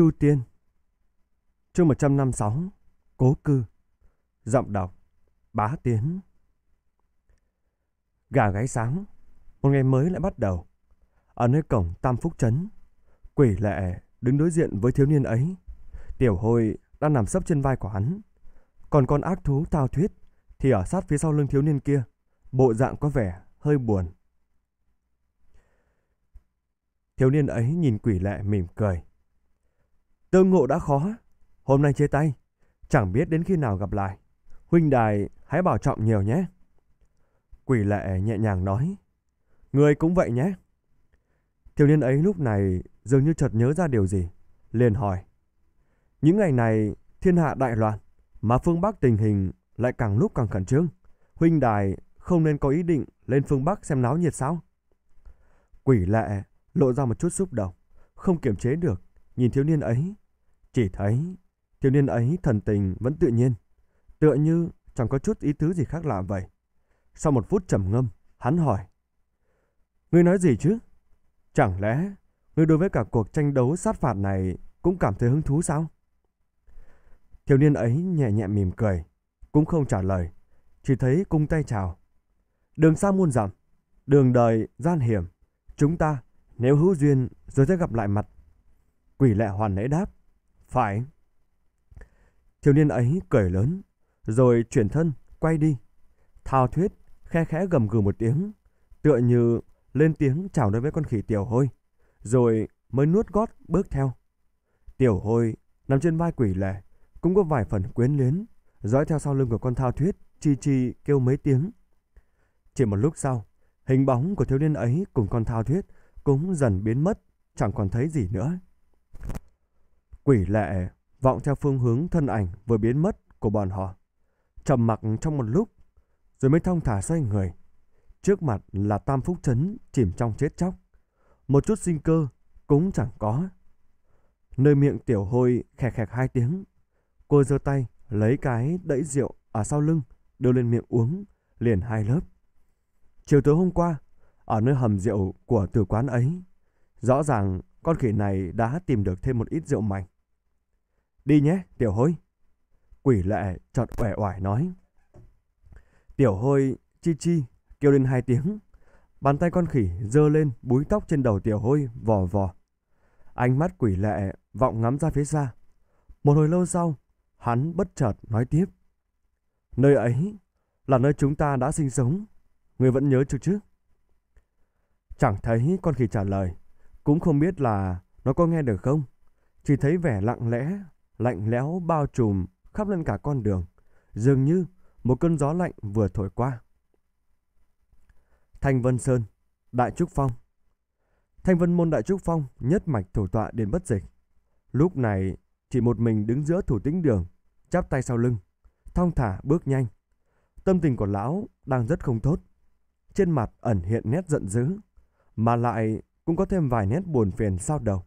Chu Tiên Chương 156 Cố Cư Giọng đọc Bá Tiến Gà gáy sáng Một ngày mới lại bắt đầu Ở nơi cổng Tam Phúc Trấn Quỷ lệ đứng đối diện với thiếu niên ấy Tiểu hồi đang nằm sấp trên vai của hắn Còn con ác thú tao thuyết Thì ở sát phía sau lưng thiếu niên kia Bộ dạng có vẻ hơi buồn Thiếu niên ấy nhìn quỷ lệ mỉm cười Tương ngộ đã khó, hôm nay chia tay, chẳng biết đến khi nào gặp lại. Huynh đài hãy bảo trọng nhiều nhé. Quỷ lệ nhẹ nhàng nói, người cũng vậy nhé. Thiếu niên ấy lúc này dường như chợt nhớ ra điều gì, liền hỏi. Những ngày này thiên hạ đại loạn, mà phương Bắc tình hình lại càng lúc càng khẩn trương. Huynh đài không nên có ý định lên phương Bắc xem náo nhiệt sao? Quỷ lệ lộ ra một chút xúc động, không kiềm chế được, nhìn thiếu niên ấy chỉ thấy thiếu niên ấy thần tình vẫn tự nhiên, tựa như chẳng có chút ý tứ gì khác lạ vậy. Sau một phút trầm ngâm, hắn hỏi. Ngươi nói gì chứ? Chẳng lẽ ngươi đối với cả cuộc tranh đấu sát phạt này cũng cảm thấy hứng thú sao? Thiếu niên ấy nhẹ nhẹ mỉm cười, cũng không trả lời, chỉ thấy cung tay chào. Đường xa muôn dặm, đường đời gian hiểm, chúng ta nếu hữu duyên rồi sẽ gặp lại mặt. Quỷ lệ hoàn lễ đáp. Phải. Thiếu niên ấy cười lớn, rồi chuyển thân, quay đi. Thao thuyết, khe khẽ gầm gừ một tiếng, tựa như lên tiếng chào đối với con khỉ tiểu hôi, rồi mới nuốt gót bước theo. Tiểu hôi nằm trên vai quỷ lệ, cũng có vài phần quyến luyến, dõi theo sau lưng của con thao thuyết, chi chi kêu mấy tiếng. Chỉ một lúc sau, hình bóng của thiếu niên ấy cùng con thao thuyết cũng dần biến mất, chẳng còn thấy gì nữa. Quỷ lệ vọng theo phương hướng thân ảnh vừa biến mất của bọn họ. Trầm mặc trong một lúc, rồi mới thong thả xoay người. Trước mặt là Tam Phúc Trấn chìm trong chết chóc. Một chút sinh cơ cũng chẳng có. Nơi miệng tiểu hôi khẹt khẹt hai tiếng. Cô giơ tay lấy cái đẫy rượu ở sau lưng đưa lên miệng uống liền hai lớp. Chiều tối hôm qua, ở nơi hầm rượu của tử quán ấy, rõ ràng con khỉ này đã tìm được thêm một ít rượu mạnh. Đi nhé, Tiểu Hôi. Quỷ lệ chợt uể oải nói. Tiểu Hôi chi chi kêu lên hai tiếng. Bàn tay con khỉ dơ lên búi tóc trên đầu Tiểu Hôi vò vò. Ánh mắt quỷ lệ vọng ngắm ra phía xa. Một hồi lâu sau, hắn bất chợt nói tiếp. Nơi ấy là nơi chúng ta đã sinh sống. Người vẫn nhớ chứ chứ? Chẳng thấy con khỉ trả lời. Cũng không biết là nó có nghe được không. Chỉ thấy vẻ lặng lẽ lạnh lẽo bao trùm khắp lên cả con đường, dường như một cơn gió lạnh vừa thổi qua. Thanh Vân Sơn, Đại Trúc Phong Thanh Vân Môn Đại Trúc Phong nhất mạch thủ tọa đến bất dịch. Lúc này chỉ một mình đứng giữa thủ tĩnh đường, chắp tay sau lưng, thong thả bước nhanh. Tâm tình của lão đang rất không tốt. Trên mặt ẩn hiện nét giận dữ, mà lại cũng có thêm vài nét buồn phiền sau đầu.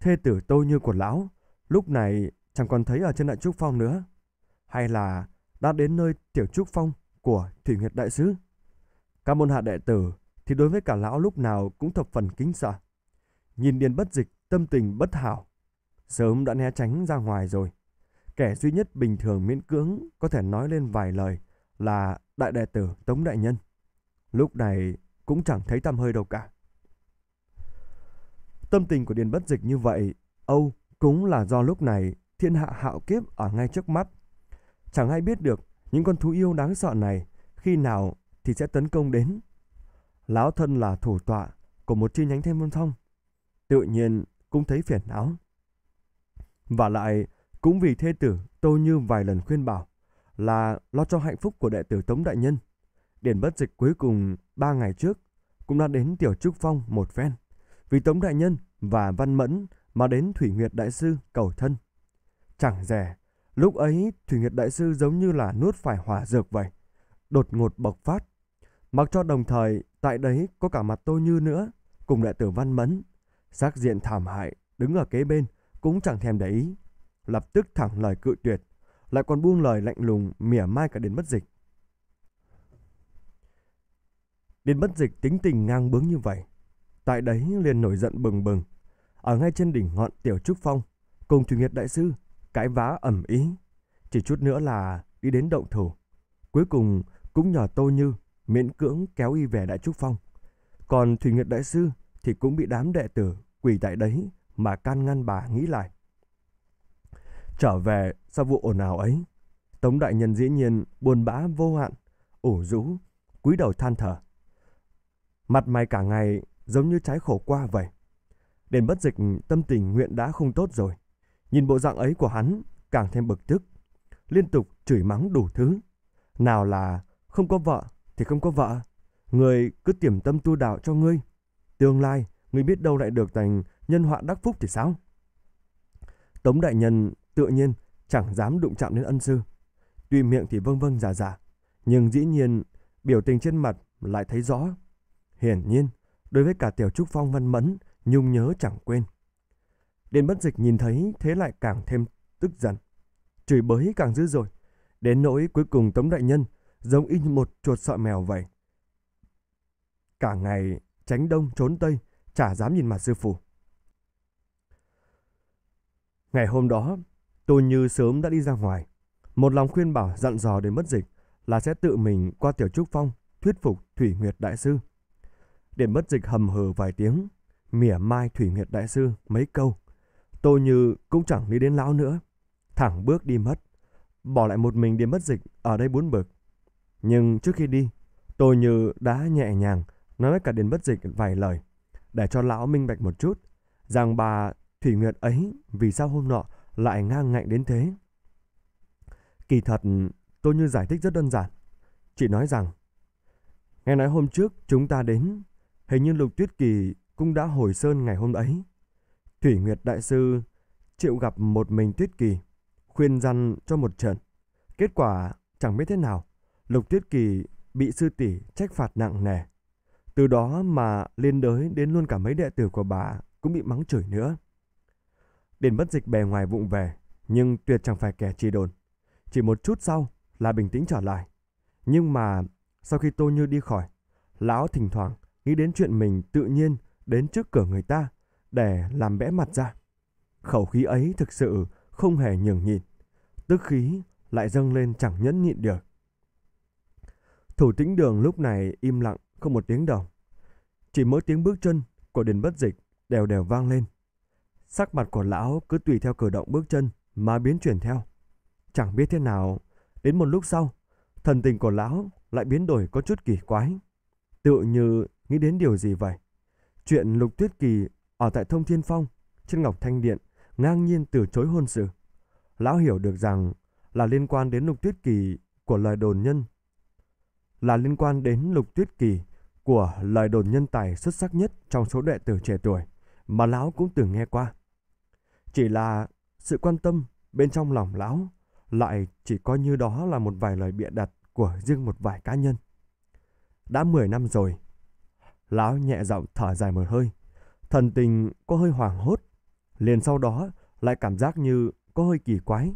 Thê tử tô như của lão Lúc này chẳng còn thấy ở trên đại trúc phong nữa. Hay là đã đến nơi tiểu trúc phong của Thủy Nguyệt Đại Sứ. Các môn hạ đệ tử thì đối với cả lão lúc nào cũng thập phần kính sợ. Nhìn điền bất dịch tâm tình bất hảo. Sớm đã né tránh ra ngoài rồi. Kẻ duy nhất bình thường miễn cưỡng có thể nói lên vài lời là đại đệ tử Tống Đại Nhân. Lúc này cũng chẳng thấy tăm hơi đâu cả. Tâm tình của Điền Bất Dịch như vậy, Âu cũng là do lúc này thiên hạ hạo kiếp ở ngay trước mắt. Chẳng ai biết được những con thú yêu đáng sợ này khi nào thì sẽ tấn công đến. Lão thân là thủ tọa của một chi nhánh thiên môn thông. Tự nhiên cũng thấy phiền não. Và lại cũng vì thê tử tôi như vài lần khuyên bảo là lo cho hạnh phúc của đệ tử Tống Đại Nhân. Điển bất dịch cuối cùng ba ngày trước cũng đã đến Tiểu Trúc Phong một phen. Vì Tống Đại Nhân và Văn Mẫn mà đến Thủy Nguyệt Đại Sư cầu thân. Chẳng rẻ, lúc ấy Thủy Nguyệt Đại Sư giống như là nuốt phải hỏa dược vậy, đột ngột bộc phát. Mặc cho đồng thời tại đấy có cả mặt tôi như nữa, cùng đại tử Văn Mẫn, xác diện thảm hại, đứng ở kế bên, cũng chẳng thèm để ý. Lập tức thẳng lời cự tuyệt, lại còn buông lời lạnh lùng, mỉa mai cả đến bất dịch. đến bất dịch tính tình ngang bướng như vậy. Tại đấy liền nổi giận bừng bừng, ở ngay trên đỉnh ngọn Tiểu Trúc Phong, cùng Thủy Nguyệt Đại Sư, cãi vã ẩm ý. Chỉ chút nữa là đi đến động thủ. Cuối cùng cũng nhờ Tô Như miễn cưỡng kéo y về Đại Trúc Phong. Còn Thủy Nguyệt Đại Sư thì cũng bị đám đệ tử quỳ tại đấy mà can ngăn bà nghĩ lại. Trở về sau vụ ồn ào ấy, Tống Đại Nhân dĩ nhiên buồn bã vô hạn, ủ rũ, cúi đầu than thở. Mặt mày cả ngày giống như trái khổ qua vậy. Đền bất dịch tâm tình nguyện đã không tốt rồi. Nhìn bộ dạng ấy của hắn càng thêm bực tức. Liên tục chửi mắng đủ thứ. Nào là không có vợ thì không có vợ. Người cứ tiềm tâm tu đạo cho ngươi. Tương lai ngươi biết đâu lại được thành nhân họa đắc phúc thì sao? Tống đại nhân tự nhiên chẳng dám đụng chạm đến ân sư. Tuy miệng thì vâng vâng giả dạ giả. Dạ, nhưng dĩ nhiên biểu tình trên mặt lại thấy rõ. Hiển nhiên, đối với cả tiểu trúc phong văn mẫn Nhung nhớ chẳng quên. Đến bất dịch nhìn thấy thế lại càng thêm tức giận. Chửi bới càng dữ dội. Đến nỗi cuối cùng Tống Đại Nhân giống y như một chuột sợ mèo vậy. Cả ngày tránh đông trốn tây chả dám nhìn mặt sư phụ. Ngày hôm đó, tôi như sớm đã đi ra ngoài. Một lòng khuyên bảo dặn dò đến bất dịch là sẽ tự mình qua tiểu trúc phong thuyết phục Thủy Nguyệt Đại Sư. đến bất dịch hầm hừ vài tiếng mỉa mai Thủy Nguyệt Đại Sư mấy câu. tôi Như cũng chẳng nghĩ đến lão nữa. Thẳng bước đi mất. Bỏ lại một mình đi mất dịch ở đây bốn bực. Nhưng trước khi đi, tôi Như đã nhẹ nhàng nói với cả đến bất dịch vài lời. Để cho lão minh bạch một chút. Rằng bà Thủy Nguyệt ấy vì sao hôm nọ lại ngang ngạnh đến thế. Kỳ thật, tôi Như giải thích rất đơn giản. chỉ nói rằng, nghe nói hôm trước chúng ta đến, hình như Lục Tuyết Kỳ cũng đã hồi sơn ngày hôm ấy. Thủy Nguyệt Đại Sư chịu gặp một mình Tuyết Kỳ, khuyên răn cho một trận. Kết quả chẳng biết thế nào, Lục Tuyết Kỳ bị sư tỷ trách phạt nặng nề. Từ đó mà liên đới đến luôn cả mấy đệ tử của bà cũng bị mắng chửi nữa. Điền bất dịch bề ngoài vụng về, nhưng tuyệt chẳng phải kẻ chi đồn. Chỉ một chút sau là bình tĩnh trở lại. Nhưng mà sau khi Tô Như đi khỏi, lão thỉnh thoảng nghĩ đến chuyện mình tự nhiên đến trước cửa người ta để làm bẽ mặt ra. Khẩu khí ấy thực sự không hề nhường nhịn, tức khí lại dâng lên chẳng nhẫn nhịn được. Thủ tĩnh đường lúc này im lặng không một tiếng đồng. Chỉ mỗi tiếng bước chân của đền bất dịch đều đều vang lên. Sắc mặt của lão cứ tùy theo cử động bước chân mà biến chuyển theo. Chẳng biết thế nào, đến một lúc sau, thần tình của lão lại biến đổi có chút kỳ quái. Tự như nghĩ đến điều gì vậy? Chuyện Lục Tuyết Kỳ ở tại Thông Thiên Phong, trên Ngọc Thanh Điện, ngang nhiên từ chối hôn sự. Lão hiểu được rằng là liên quan đến Lục Tuyết Kỳ của lời đồn nhân. Là liên quan đến Lục Tuyết Kỳ của lời đồn nhân tài xuất sắc nhất trong số đệ tử trẻ tuổi mà lão cũng từng nghe qua. Chỉ là sự quan tâm bên trong lòng lão lại chỉ coi như đó là một vài lời bịa đặt của riêng một vài cá nhân. Đã 10 năm rồi, Lão nhẹ giọng thở dài một hơi. Thần tình có hơi hoảng hốt. Liền sau đó lại cảm giác như có hơi kỳ quái.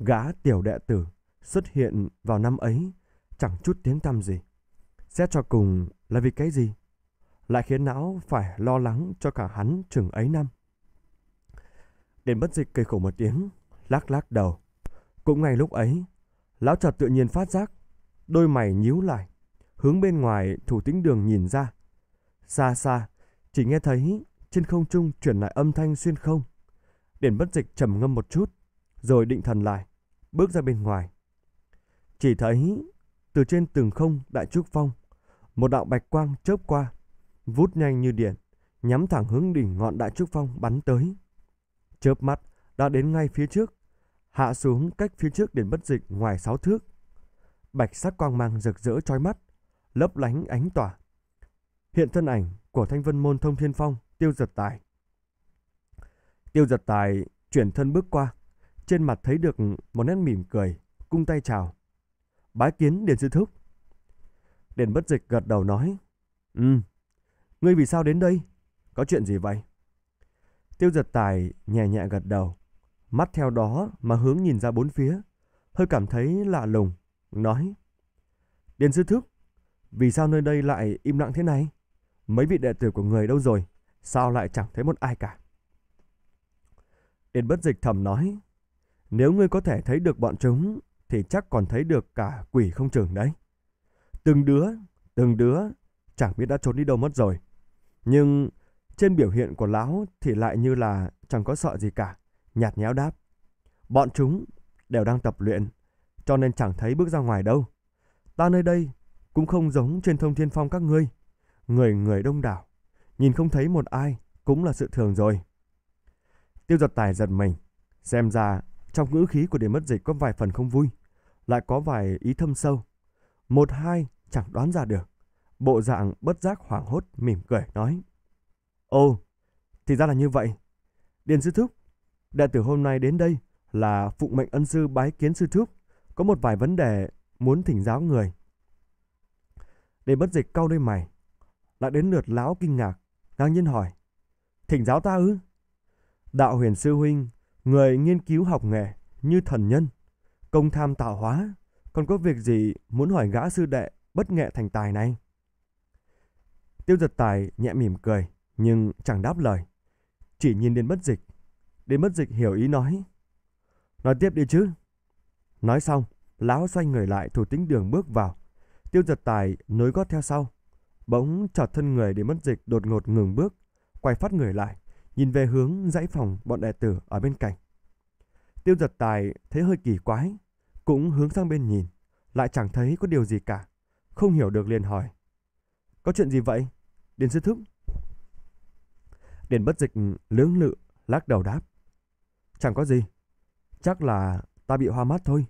Gã tiểu đệ tử xuất hiện vào năm ấy chẳng chút tiếng tăm gì. Xét cho cùng là vì cái gì? Lại khiến não phải lo lắng cho cả hắn chừng ấy năm. Đến bất dịch cười khổ một tiếng, lắc lắc đầu. Cũng ngay lúc ấy, lão chợt tự nhiên phát giác, đôi mày nhíu lại, Hướng bên ngoài thủ tĩnh đường nhìn ra. Xa xa, chỉ nghe thấy trên không trung chuyển lại âm thanh xuyên không. Điển bất dịch trầm ngâm một chút, rồi định thần lại, bước ra bên ngoài. Chỉ thấy từ trên tường không đại trúc phong, một đạo bạch quang chớp qua, vút nhanh như điện, nhắm thẳng hướng đỉnh ngọn đại trúc phong bắn tới. Chớp mắt đã đến ngay phía trước, hạ xuống cách phía trước điển bất dịch ngoài sáu thước. Bạch sắc quang mang rực rỡ trói mắt, lấp lánh ánh tỏa. Hiện thân ảnh của Thanh Vân Môn Thông Thiên Phong, Tiêu Giật Tài. Tiêu Giật Tài chuyển thân bước qua, trên mặt thấy được một nét mỉm cười, cung tay chào. Bái kiến Điền Sư Thúc. Điền Bất Dịch gật đầu nói, Ừ, ngươi vì sao đến đây? Có chuyện gì vậy? Tiêu Giật Tài nhẹ nhẹ gật đầu, mắt theo đó mà hướng nhìn ra bốn phía, hơi cảm thấy lạ lùng, nói. Điền Sư Thúc, vì sao nơi đây lại im lặng thế này? Mấy vị đệ tử của người đâu rồi? Sao lại chẳng thấy một ai cả? Yên bất dịch thầm nói. Nếu ngươi có thể thấy được bọn chúng, thì chắc còn thấy được cả quỷ không chừng đấy. Từng đứa, từng đứa, chẳng biết đã trốn đi đâu mất rồi. Nhưng trên biểu hiện của lão thì lại như là chẳng có sợ gì cả, nhạt nhẽo đáp. Bọn chúng đều đang tập luyện, cho nên chẳng thấy bước ra ngoài đâu. Ta nơi đây cũng không giống trên thông thiên phong các ngươi. Người người đông đảo, nhìn không thấy một ai cũng là sự thường rồi. Tiêu giật tài giật mình, xem ra trong ngữ khí của điểm mất dịch có vài phần không vui, lại có vài ý thâm sâu. Một hai chẳng đoán ra được, bộ dạng bất giác hoảng hốt mỉm cười nói. ô thì ra là như vậy. Điền sư thúc, đệ tử hôm nay đến đây là phụ mệnh ân sư bái kiến sư thúc, có một vài vấn đề muốn thỉnh giáo người. Để bất dịch cau đôi mày. Lại đến lượt lão kinh ngạc, ngang nhiên hỏi. Thỉnh giáo ta ư? Đạo huyền sư huynh, người nghiên cứu học nghệ như thần nhân, công tham tạo hóa, còn có việc gì muốn hỏi gã sư đệ bất nghệ thành tài này? Tiêu giật tài nhẹ mỉm cười, nhưng chẳng đáp lời. Chỉ nhìn đến bất dịch. Đến bất dịch hiểu ý nói. Nói tiếp đi chứ. Nói xong, lão xoay người lại thủ tính đường bước vào. Tiêu giật tài nối gót theo sau. Bỗng chợt thân người để mất dịch đột ngột ngừng bước. Quay phát người lại. Nhìn về hướng dãy phòng bọn đệ tử ở bên cạnh. Tiêu giật tài thấy hơi kỳ quái. Cũng hướng sang bên nhìn. Lại chẳng thấy có điều gì cả. Không hiểu được liền hỏi. Có chuyện gì vậy? Điền sư thúc. Điền bất dịch lưỡng lự lắc đầu đáp. Chẳng có gì. Chắc là ta bị hoa mắt thôi.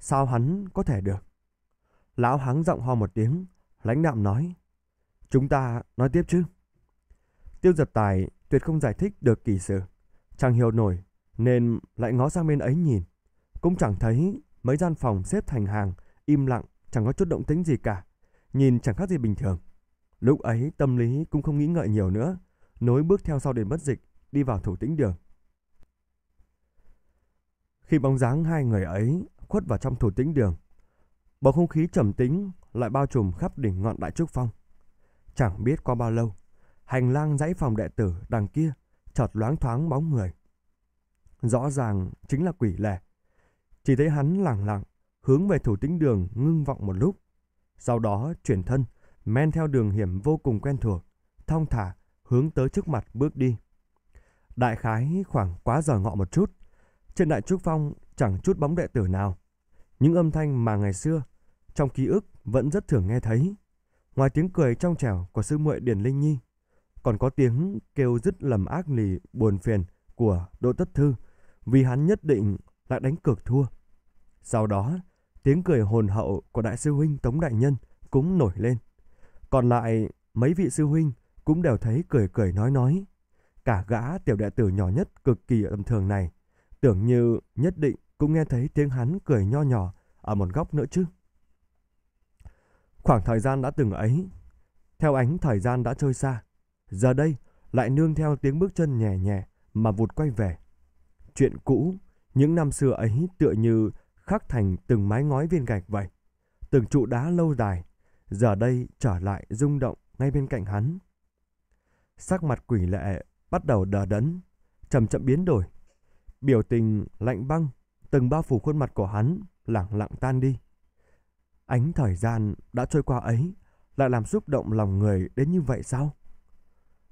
Sao hắn có thể được? Lão hắng giọng ho một tiếng, lãnh đạm nói. Chúng ta nói tiếp chứ. Tiêu giật tài tuyệt không giải thích được kỳ sự. Chẳng hiểu nổi, nên lại ngó sang bên ấy nhìn. Cũng chẳng thấy mấy gian phòng xếp thành hàng, im lặng, chẳng có chút động tính gì cả. Nhìn chẳng khác gì bình thường. Lúc ấy tâm lý cũng không nghĩ ngợi nhiều nữa. Nối bước theo sau đền bất dịch, đi vào thủ tĩnh đường. Khi bóng dáng hai người ấy khuất vào trong thủ tĩnh đường, Bầu không khí trầm tĩnh lại bao trùm khắp đỉnh ngọn đại trúc phong. Chẳng biết qua bao lâu, hành lang dãy phòng đệ tử đằng kia chợt loáng thoáng bóng người. Rõ ràng chính là quỷ lẻ. Chỉ thấy hắn lẳng lặng, hướng về thủ tĩnh đường ngưng vọng một lúc. Sau đó chuyển thân, men theo đường hiểm vô cùng quen thuộc, thong thả hướng tới trước mặt bước đi. Đại khái khoảng quá giờ ngọ một chút, trên đại trúc phong chẳng chút bóng đệ tử nào. Những âm thanh mà ngày xưa trong ký ức vẫn rất thường nghe thấy. Ngoài tiếng cười trong trẻo của sư muội Điển Linh Nhi, còn có tiếng kêu dứt lầm ác lì buồn phiền của Đỗ Tất Thư vì hắn nhất định lại đánh cược thua. Sau đó, tiếng cười hồn hậu của đại sư huynh Tống Đại Nhân cũng nổi lên. Còn lại, mấy vị sư huynh cũng đều thấy cười cười nói nói. Cả gã tiểu đệ tử nhỏ nhất cực kỳ âm thường này, tưởng như nhất định cũng nghe thấy tiếng hắn cười nho nhỏ ở một góc nữa chứ. Khoảng thời gian đã từng ấy, theo ánh thời gian đã trôi xa, giờ đây lại nương theo tiếng bước chân nhẹ nhẹ mà vụt quay về. Chuyện cũ, những năm xưa ấy tựa như khắc thành từng mái ngói viên gạch vậy, từng trụ đá lâu dài, giờ đây trở lại rung động ngay bên cạnh hắn. Sắc mặt quỷ lệ bắt đầu đờ đẫn, chậm chậm biến đổi. Biểu tình lạnh băng từng bao phủ khuôn mặt của hắn lẳng lặng tan đi. Ánh thời gian đã trôi qua ấy lại làm xúc động lòng người đến như vậy sao?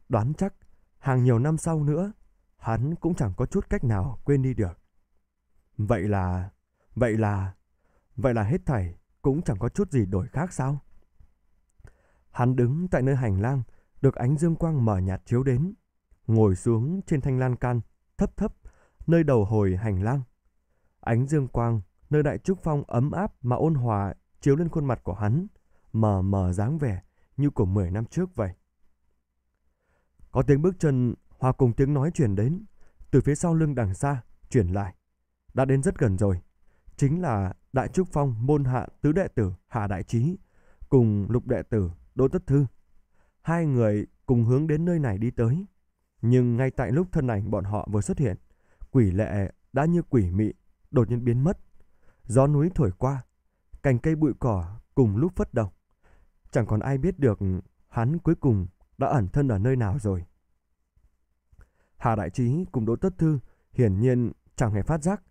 Đoán chắc hàng nhiều năm sau nữa hắn cũng chẳng có chút cách nào quên đi được. Vậy là... Vậy là... Vậy là hết thảy cũng chẳng có chút gì đổi khác sao? Hắn đứng tại nơi hành lang được ánh dương quang mở nhạt chiếu đến. Ngồi xuống trên thanh lan can thấp thấp nơi đầu hồi hành lang. Ánh dương quang nơi đại trúc phong ấm áp mà ôn hòa chiếu lên khuôn mặt của hắn, mờ mờ dáng vẻ như của 10 năm trước vậy. Có tiếng bước chân hòa cùng tiếng nói truyền đến, từ phía sau lưng đằng xa truyền lại. Đã đến rất gần rồi, chính là Đại Trúc Phong môn hạ tứ đệ tử Hà Đại Trí cùng lục đệ tử Đỗ Tất Thư. Hai người cùng hướng đến nơi này đi tới. Nhưng ngay tại lúc thân ảnh bọn họ vừa xuất hiện, quỷ lệ đã như quỷ mị, đột nhiên biến mất. Gió núi thổi qua, cành cây bụi cỏ cùng lúc phất động. Chẳng còn ai biết được hắn cuối cùng đã ẩn thân ở nơi nào rồi. Hà Đại Trí cùng Đỗ Tất Thư hiển nhiên chẳng hề phát giác.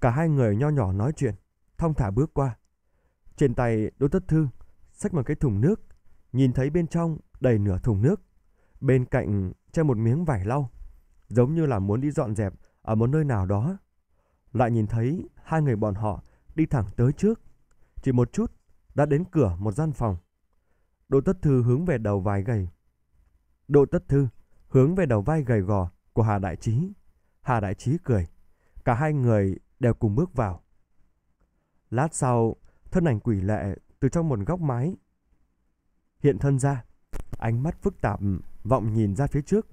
Cả hai người nho nhỏ nói chuyện, thong thả bước qua. Trên tay Đỗ Tất Thư xách một cái thùng nước, nhìn thấy bên trong đầy nửa thùng nước. Bên cạnh treo một miếng vải lau, giống như là muốn đi dọn dẹp ở một nơi nào đó. Lại nhìn thấy hai người bọn họ đi thẳng tới trước, chỉ một chút, đã đến cửa một gian phòng. Đỗ Tất Thư hướng về đầu vai gầy. Đỗ Tất Thư hướng về đầu vai gầy gò của Hà Đại Chí Hà Đại Chí cười. Cả hai người đều cùng bước vào. Lát sau, thân ảnh quỷ lệ từ trong một góc mái. Hiện thân ra, ánh mắt phức tạp vọng nhìn ra phía trước.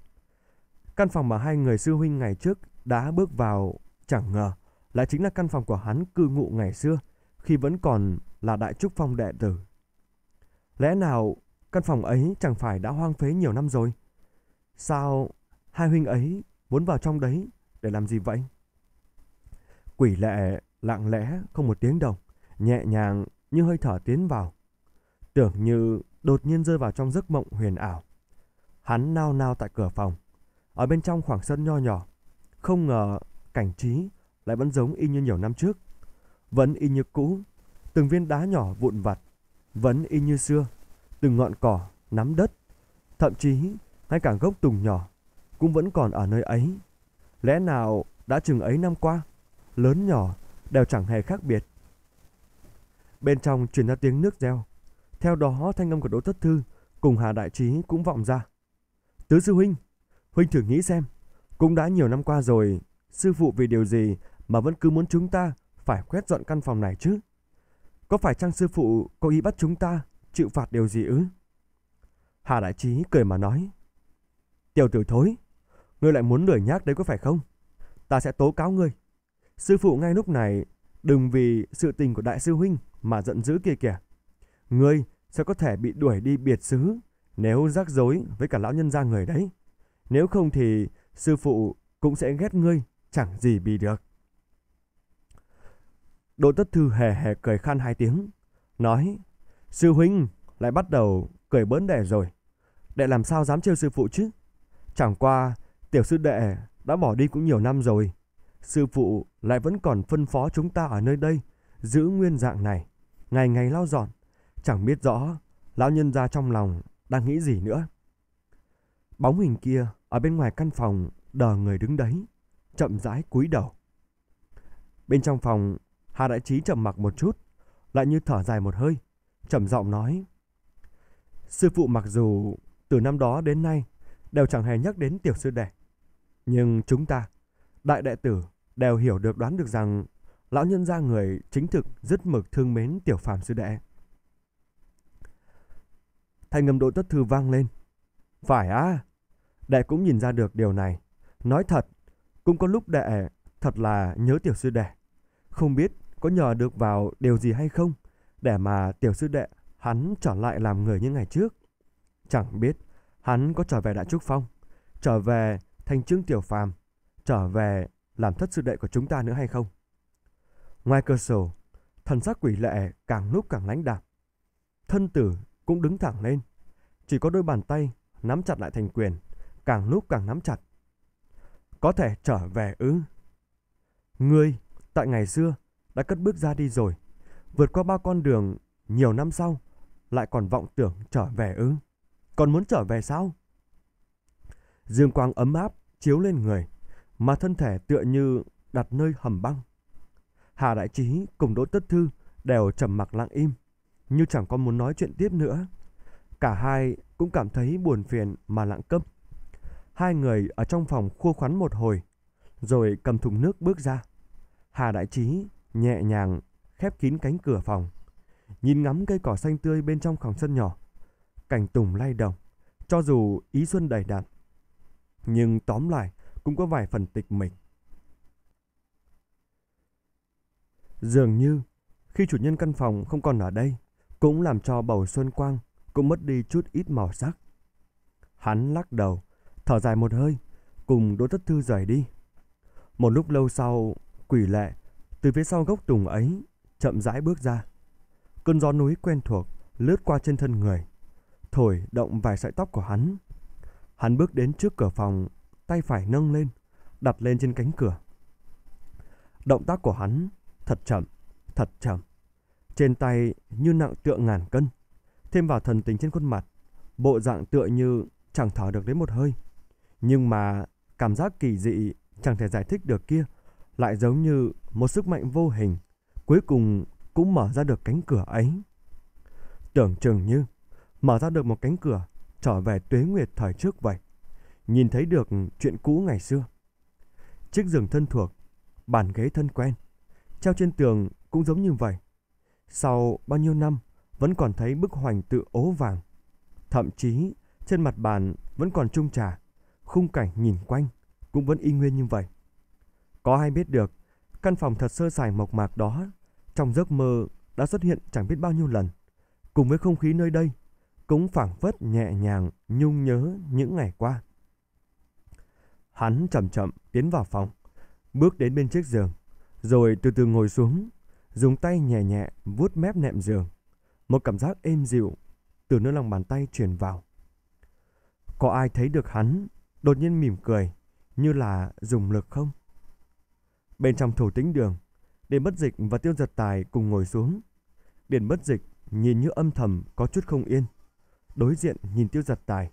Căn phòng mà hai người sư huynh ngày trước đã bước vào chẳng ngờ lại chính là căn phòng của hắn cư ngụ ngày xưa khi vẫn còn là Đại Trúc Phong đệ tử. Lẽ nào căn phòng ấy chẳng phải đã hoang phế nhiều năm rồi? Sao hai huynh ấy muốn vào trong đấy để làm gì vậy? Quỷ lệ lặng lẽ không một tiếng động, nhẹ nhàng như hơi thở tiến vào. Tưởng như đột nhiên rơi vào trong giấc mộng huyền ảo. Hắn nao nao tại cửa phòng, ở bên trong khoảng sân nho nhỏ. Không ngờ cảnh trí lại vẫn giống y như nhiều năm trước vẫn y như cũ, từng viên đá nhỏ vụn vặt, vẫn y như xưa, từng ngọn cỏ, nắm đất, thậm chí ngay cả gốc tùng nhỏ cũng vẫn còn ở nơi ấy. Lẽ nào đã chừng ấy năm qua, lớn nhỏ đều chẳng hề khác biệt. Bên trong truyền ra tiếng nước reo, theo đó thanh âm của Đỗ Thất Thư cùng Hà Đại Trí cũng vọng ra. Tứ sư huynh, huynh thử nghĩ xem, cũng đã nhiều năm qua rồi, sư phụ vì điều gì mà vẫn cứ muốn chúng ta phải quét dọn căn phòng này chứ? Có phải trang sư phụ có ý bắt chúng ta chịu phạt điều gì ư? Hà Đại Trí cười mà nói. Tiểu tử thối, ngươi lại muốn lười nhác đấy có phải không? Ta sẽ tố cáo ngươi. Sư phụ ngay lúc này đừng vì sự tình của đại sư huynh mà giận dữ kia kìa. Ngươi sẽ có thể bị đuổi đi biệt xứ nếu rắc rối với cả lão nhân gia người đấy. Nếu không thì sư phụ cũng sẽ ghét ngươi chẳng gì bị được. Đỗ Tất Thư hề hề cười khan hai tiếng, nói, sư huynh lại bắt đầu cười bỡn đệ rồi. Đệ làm sao dám trêu sư phụ chứ? Chẳng qua, tiểu sư đệ đã bỏ đi cũng nhiều năm rồi. Sư phụ lại vẫn còn phân phó chúng ta ở nơi đây, giữ nguyên dạng này, ngày ngày lao dọn. Chẳng biết rõ, lão nhân ra trong lòng đang nghĩ gì nữa. Bóng hình kia ở bên ngoài căn phòng đờ người đứng đấy, chậm rãi cúi đầu. Bên trong phòng Hà Đại Trí trầm mặc một chút, lại như thở dài một hơi, trầm giọng nói. Sư phụ mặc dù từ năm đó đến nay đều chẳng hề nhắc đến tiểu sư đệ. Nhưng chúng ta, đại đệ tử, đều hiểu được đoán được rằng lão nhân gia người chính thực rất mực thương mến tiểu phàm sư đệ. Thanh ngầm đội tất thư vang lên. Phải à, đệ cũng nhìn ra được điều này. Nói thật, cũng có lúc đệ thật là nhớ tiểu sư đệ. Không biết có nhờ được vào điều gì hay không để mà tiểu sư đệ hắn trở lại làm người như ngày trước. Chẳng biết hắn có trở về Đại Trúc Phong, trở về thành trương tiểu phàm, trở về làm thất sư đệ của chúng ta nữa hay không. Ngoài cửa sổ, thần sắc quỷ lệ càng lúc càng lãnh đạm. Thân tử cũng đứng thẳng lên, chỉ có đôi bàn tay nắm chặt lại thành quyền, càng lúc càng nắm chặt. Có thể trở về ư? Ngươi, tại ngày xưa, đã cất bước ra đi rồi, vượt qua bao con đường nhiều năm sau, lại còn vọng tưởng trở về ư? Còn muốn trở về sao? Dương quang ấm áp chiếu lên người, mà thân thể tựa như đặt nơi hầm băng. Hà Đại Trí cùng Đỗ Tất Thư đều trầm mặc lặng im, như chẳng còn muốn nói chuyện tiếp nữa. Cả hai cũng cảm thấy buồn phiền mà lặng câm. Hai người ở trong phòng khua khoắn một hồi, rồi cầm thùng nước bước ra. Hà Đại Trí nhẹ nhàng khép kín cánh cửa phòng, nhìn ngắm cây cỏ xanh tươi bên trong khoảng sân nhỏ. Cảnh tùng lay động, cho dù ý xuân đầy đặn, nhưng tóm lại cũng có vài phần tịch mịch. Dường như khi chủ nhân căn phòng không còn ở đây, cũng làm cho bầu xuân quang cũng mất đi chút ít màu sắc. Hắn lắc đầu, thở dài một hơi, cùng Đỗ Thất Thư rời đi. Một lúc lâu sau, quỷ lệ từ phía sau gốc tùng ấy, chậm rãi bước ra. Cơn gió núi quen thuộc lướt qua trên thân người, thổi động vài sợi tóc của hắn. Hắn bước đến trước cửa phòng, tay phải nâng lên, đặt lên trên cánh cửa. Động tác của hắn thật chậm, thật chậm. Trên tay như nặng tựa ngàn cân, thêm vào thần tính trên khuôn mặt, bộ dạng tựa như chẳng thở được đến một hơi. Nhưng mà cảm giác kỳ dị chẳng thể giải thích được kia lại giống như một sức mạnh vô hình, cuối cùng cũng mở ra được cánh cửa ấy. Tưởng chừng như mở ra được một cánh cửa trở về tuế nguyệt thời trước vậy, nhìn thấy được chuyện cũ ngày xưa. Chiếc giường thân thuộc, bàn ghế thân quen, treo trên tường cũng giống như vậy. Sau bao nhiêu năm vẫn còn thấy bức hoành tự ố vàng, thậm chí trên mặt bàn vẫn còn trung trà, khung cảnh nhìn quanh cũng vẫn y nguyên như vậy. Có ai biết được Căn phòng thật sơ sài mộc mạc đó, trong giấc mơ đã xuất hiện chẳng biết bao nhiêu lần. Cùng với không khí nơi đây, cũng phảng phất nhẹ nhàng nhung nhớ những ngày qua. Hắn chậm chậm tiến vào phòng, bước đến bên chiếc giường, rồi từ từ ngồi xuống, dùng tay nhẹ nhẹ vuốt mép nệm giường. Một cảm giác êm dịu từ nơi lòng bàn tay truyền vào. Có ai thấy được hắn đột nhiên mỉm cười như là dùng lực không? Bên trong thủ tính đường, Điền Bất Dịch và Tiêu Giật Tài cùng ngồi xuống. Điền Bất Dịch nhìn như âm thầm có chút không yên. Đối diện nhìn Tiêu Giật Tài,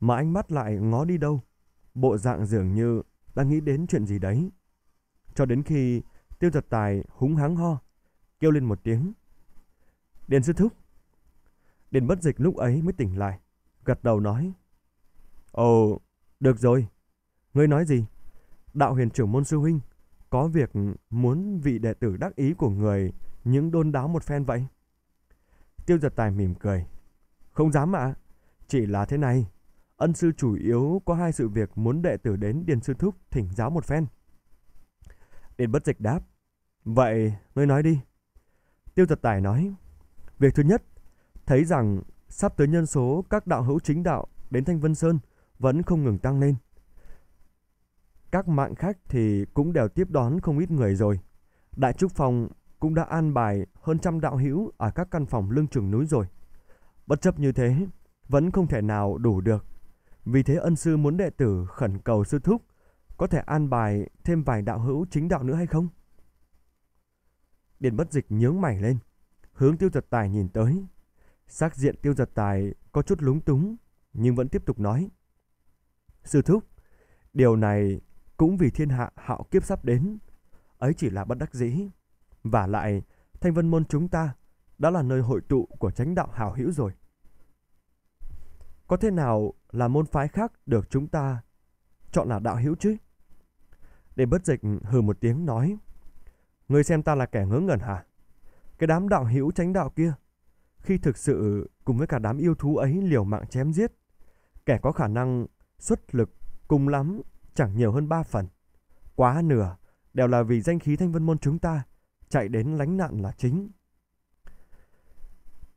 mà ánh mắt lại ngó đi đâu. Bộ dạng dường như đang nghĩ đến chuyện gì đấy. Cho đến khi Tiêu Giật Tài húng hắng ho, kêu lên một tiếng. Điền Sư Thúc. Điền Bất Dịch lúc ấy mới tỉnh lại, gật đầu nói. Ồ, được rồi. Ngươi nói gì? Đạo huyền trưởng môn sư huynh có việc muốn vị đệ tử đắc ý của người những đôn đáo một phen vậy? Tiêu giật tài mỉm cười. Không dám ạ, chỉ là thế này. Ân sư chủ yếu có hai sự việc muốn đệ tử đến Điền Sư Thúc thỉnh giáo một phen. Điền bất dịch đáp. Vậy, ngươi nói đi. Tiêu giật tài nói. Việc thứ nhất, thấy rằng sắp tới nhân số các đạo hữu chính đạo đến Thanh Vân Sơn vẫn không ngừng tăng lên. Các mạng khác thì cũng đều tiếp đón không ít người rồi. Đại Trúc phòng cũng đã an bài hơn trăm đạo hữu ở các căn phòng lưng chừng núi rồi. Bất chấp như thế, vẫn không thể nào đủ được. Vì thế ân sư muốn đệ tử khẩn cầu sư thúc có thể an bài thêm vài đạo hữu chính đạo nữa hay không? Điền bất dịch nhướng mày lên, hướng tiêu giật tài nhìn tới. Sắc diện tiêu giật tài có chút lúng túng, nhưng vẫn tiếp tục nói. Sư thúc, điều này cũng vì thiên hạ hạo kiếp sắp đến. Ấy chỉ là bất đắc dĩ. Và lại, thanh vân môn chúng ta đã là nơi hội tụ của chánh đạo hào hữu rồi. Có thế nào là môn phái khác được chúng ta chọn là đạo hữu chứ? Để bất dịch hừ một tiếng nói. người xem ta là kẻ ngớ ngẩn hả? Cái đám đạo hữu chánh đạo kia, khi thực sự cùng với cả đám yêu thú ấy liều mạng chém giết, kẻ có khả năng xuất lực cùng lắm chẳng nhiều hơn ba phần. Quá nửa đều là vì danh khí thanh vân môn chúng ta, chạy đến lánh nạn là chính.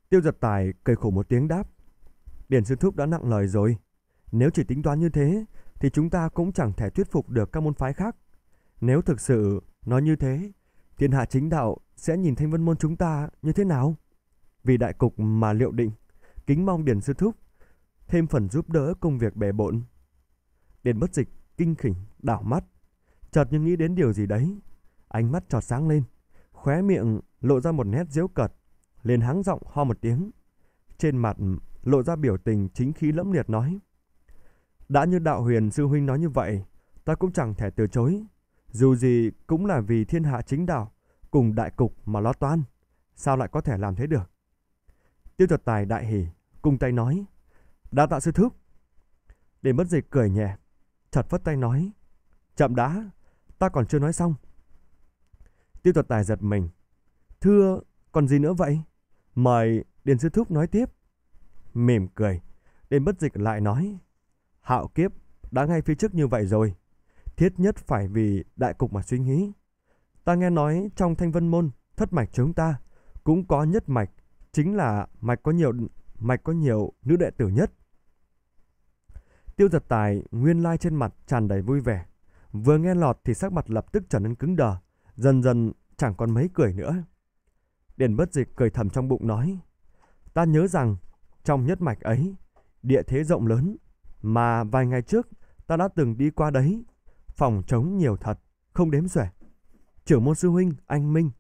Tiêu giật tài cười khổ một tiếng đáp. Điển sư thúc đã nặng lời rồi. Nếu chỉ tính toán như thế, thì chúng ta cũng chẳng thể thuyết phục được các môn phái khác. Nếu thực sự nói như thế, thiên hạ chính đạo sẽ nhìn thanh vân môn chúng ta như thế nào? Vì đại cục mà liệu định, kính mong Điển sư thúc thêm phần giúp đỡ công việc bề bộn. Điền bất dịch kinh khỉnh, đảo mắt. Chợt như nghĩ đến điều gì đấy. Ánh mắt trọt sáng lên, khóe miệng lộ ra một nét diễu cợt. Liền háng giọng ho một tiếng. Trên mặt lộ ra biểu tình chính khí lẫm liệt nói. Đã như đạo huyền sư huynh nói như vậy, ta cũng chẳng thể từ chối. Dù gì cũng là vì thiên hạ chính đạo, cùng đại cục mà lo toan. Sao lại có thể làm thế được? Tiêu thuật tài đại hỉ, cung tay nói. Đa tạ sư thúc. Để mất dịch cười nhẹ, chặt phất tay nói. Chậm đã, ta còn chưa nói xong. Tiêu thuật tài giật mình. Thưa, còn gì nữa vậy? Mời Điền Sư Thúc nói tiếp. Mỉm cười, Điền Bất Dịch lại nói. Hạo kiếp, đã ngay phía trước như vậy rồi. Thiết nhất phải vì đại cục mà suy nghĩ. Ta nghe nói trong thanh vân môn, thất mạch chúng ta cũng có nhất mạch, chính là mạch có nhiều mạch có nhiều nữ đệ tử nhất. Tiêu giật tài nguyên lai trên mặt tràn đầy vui vẻ. Vừa nghe lọt thì sắc mặt lập tức trở nên cứng đờ. Dần dần chẳng còn mấy cười nữa. Điền bất dịch cười thầm trong bụng nói. Ta nhớ rằng trong nhất mạch ấy, địa thế rộng lớn mà vài ngày trước ta đã từng đi qua đấy. Phòng trống nhiều thật, không đếm xuể. Trưởng môn sư huynh, anh Minh,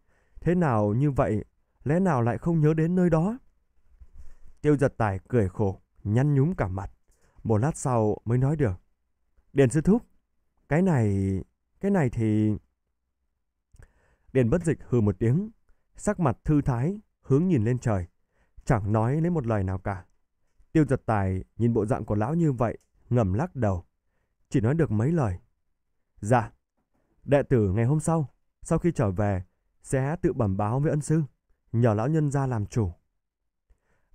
thế nào như vậy, lẽ nào lại không nhớ đến nơi đó? Tiêu giật tài cười khổ, nhăn nhúm cả mặt. Một lát sau mới nói được. Điền sư thúc, cái này, cái này thì... Điền bất dịch hừ một tiếng, sắc mặt thư thái, hướng nhìn lên trời, chẳng nói lấy một lời nào cả. Tiêu giật tài nhìn bộ dạng của lão như vậy, ngầm lắc đầu, chỉ nói được mấy lời. Dạ, đệ tử ngày hôm sau, sau khi trở về, sẽ tự bẩm báo với ân sư, nhờ lão nhân ra làm chủ.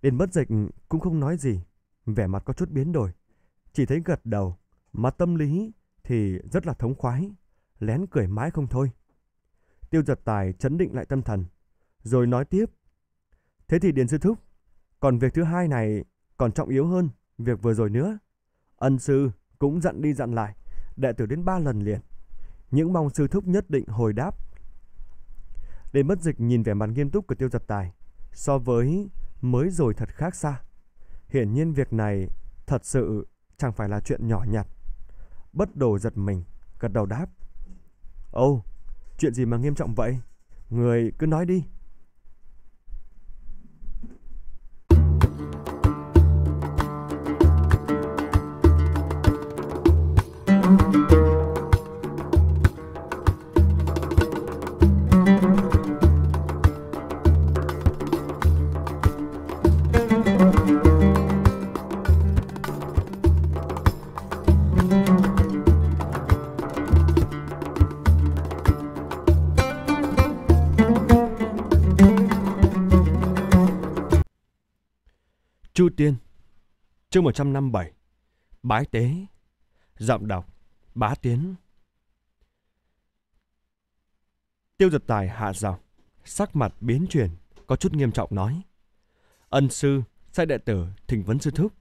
Điền bất dịch cũng không nói gì, vẻ mặt có chút biến đổi, chỉ thấy gật đầu, mà tâm lý thì rất là thống khoái, lén cười mãi không thôi. Tiêu giật tài chấn định lại tâm thần, rồi nói tiếp. Thế thì Điền Sư Thúc, còn việc thứ hai này còn trọng yếu hơn việc vừa rồi nữa. Ân Sư cũng dặn đi dặn lại, đệ tử đến ba lần liền. Những mong Sư Thúc nhất định hồi đáp. Để mất dịch nhìn vẻ mặt nghiêm túc của tiêu giật tài, so với mới rồi thật khác xa. Hiển nhiên việc này thật sự chẳng phải là chuyện nhỏ nhặt. Bất đồ giật mình, gật đầu đáp. Ô, chuyện gì mà nghiêm trọng vậy? Người cứ nói đi. Chu Tiên Chương 157 Bái Tế Giọng đọc Bá Tiến Tiêu giật tài hạ giọng Sắc mặt biến chuyển Có chút nghiêm trọng nói Ân sư sai đệ tử thỉnh vấn sư thúc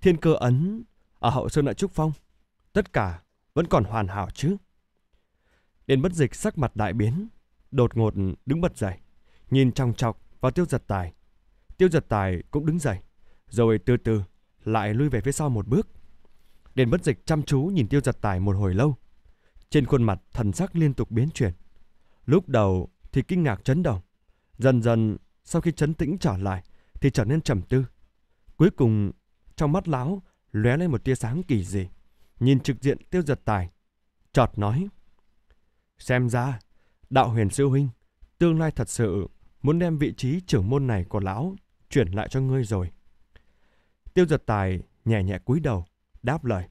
Thiên cơ ấn Ở hậu sơn đại trúc phong Tất cả vẫn còn hoàn hảo chứ Đến bất dịch sắc mặt đại biến Đột ngột đứng bật dậy Nhìn trong trọc vào tiêu giật tài Tiêu giật tài cũng đứng dậy rồi từ từ lại lui về phía sau một bước. Đền bất dịch chăm chú nhìn tiêu giật tài một hồi lâu. Trên khuôn mặt thần sắc liên tục biến chuyển. Lúc đầu thì kinh ngạc chấn động. Dần dần sau khi chấn tĩnh trở lại thì trở nên trầm tư. Cuối cùng trong mắt lão lóe lên một tia sáng kỳ dị. Nhìn trực diện tiêu giật tài. Chọt nói. Xem ra đạo huyền sư huynh tương lai thật sự muốn đem vị trí trưởng môn này của lão chuyển lại cho ngươi rồi. Tiêu giật tài nhẹ nhẹ cúi đầu, đáp lời.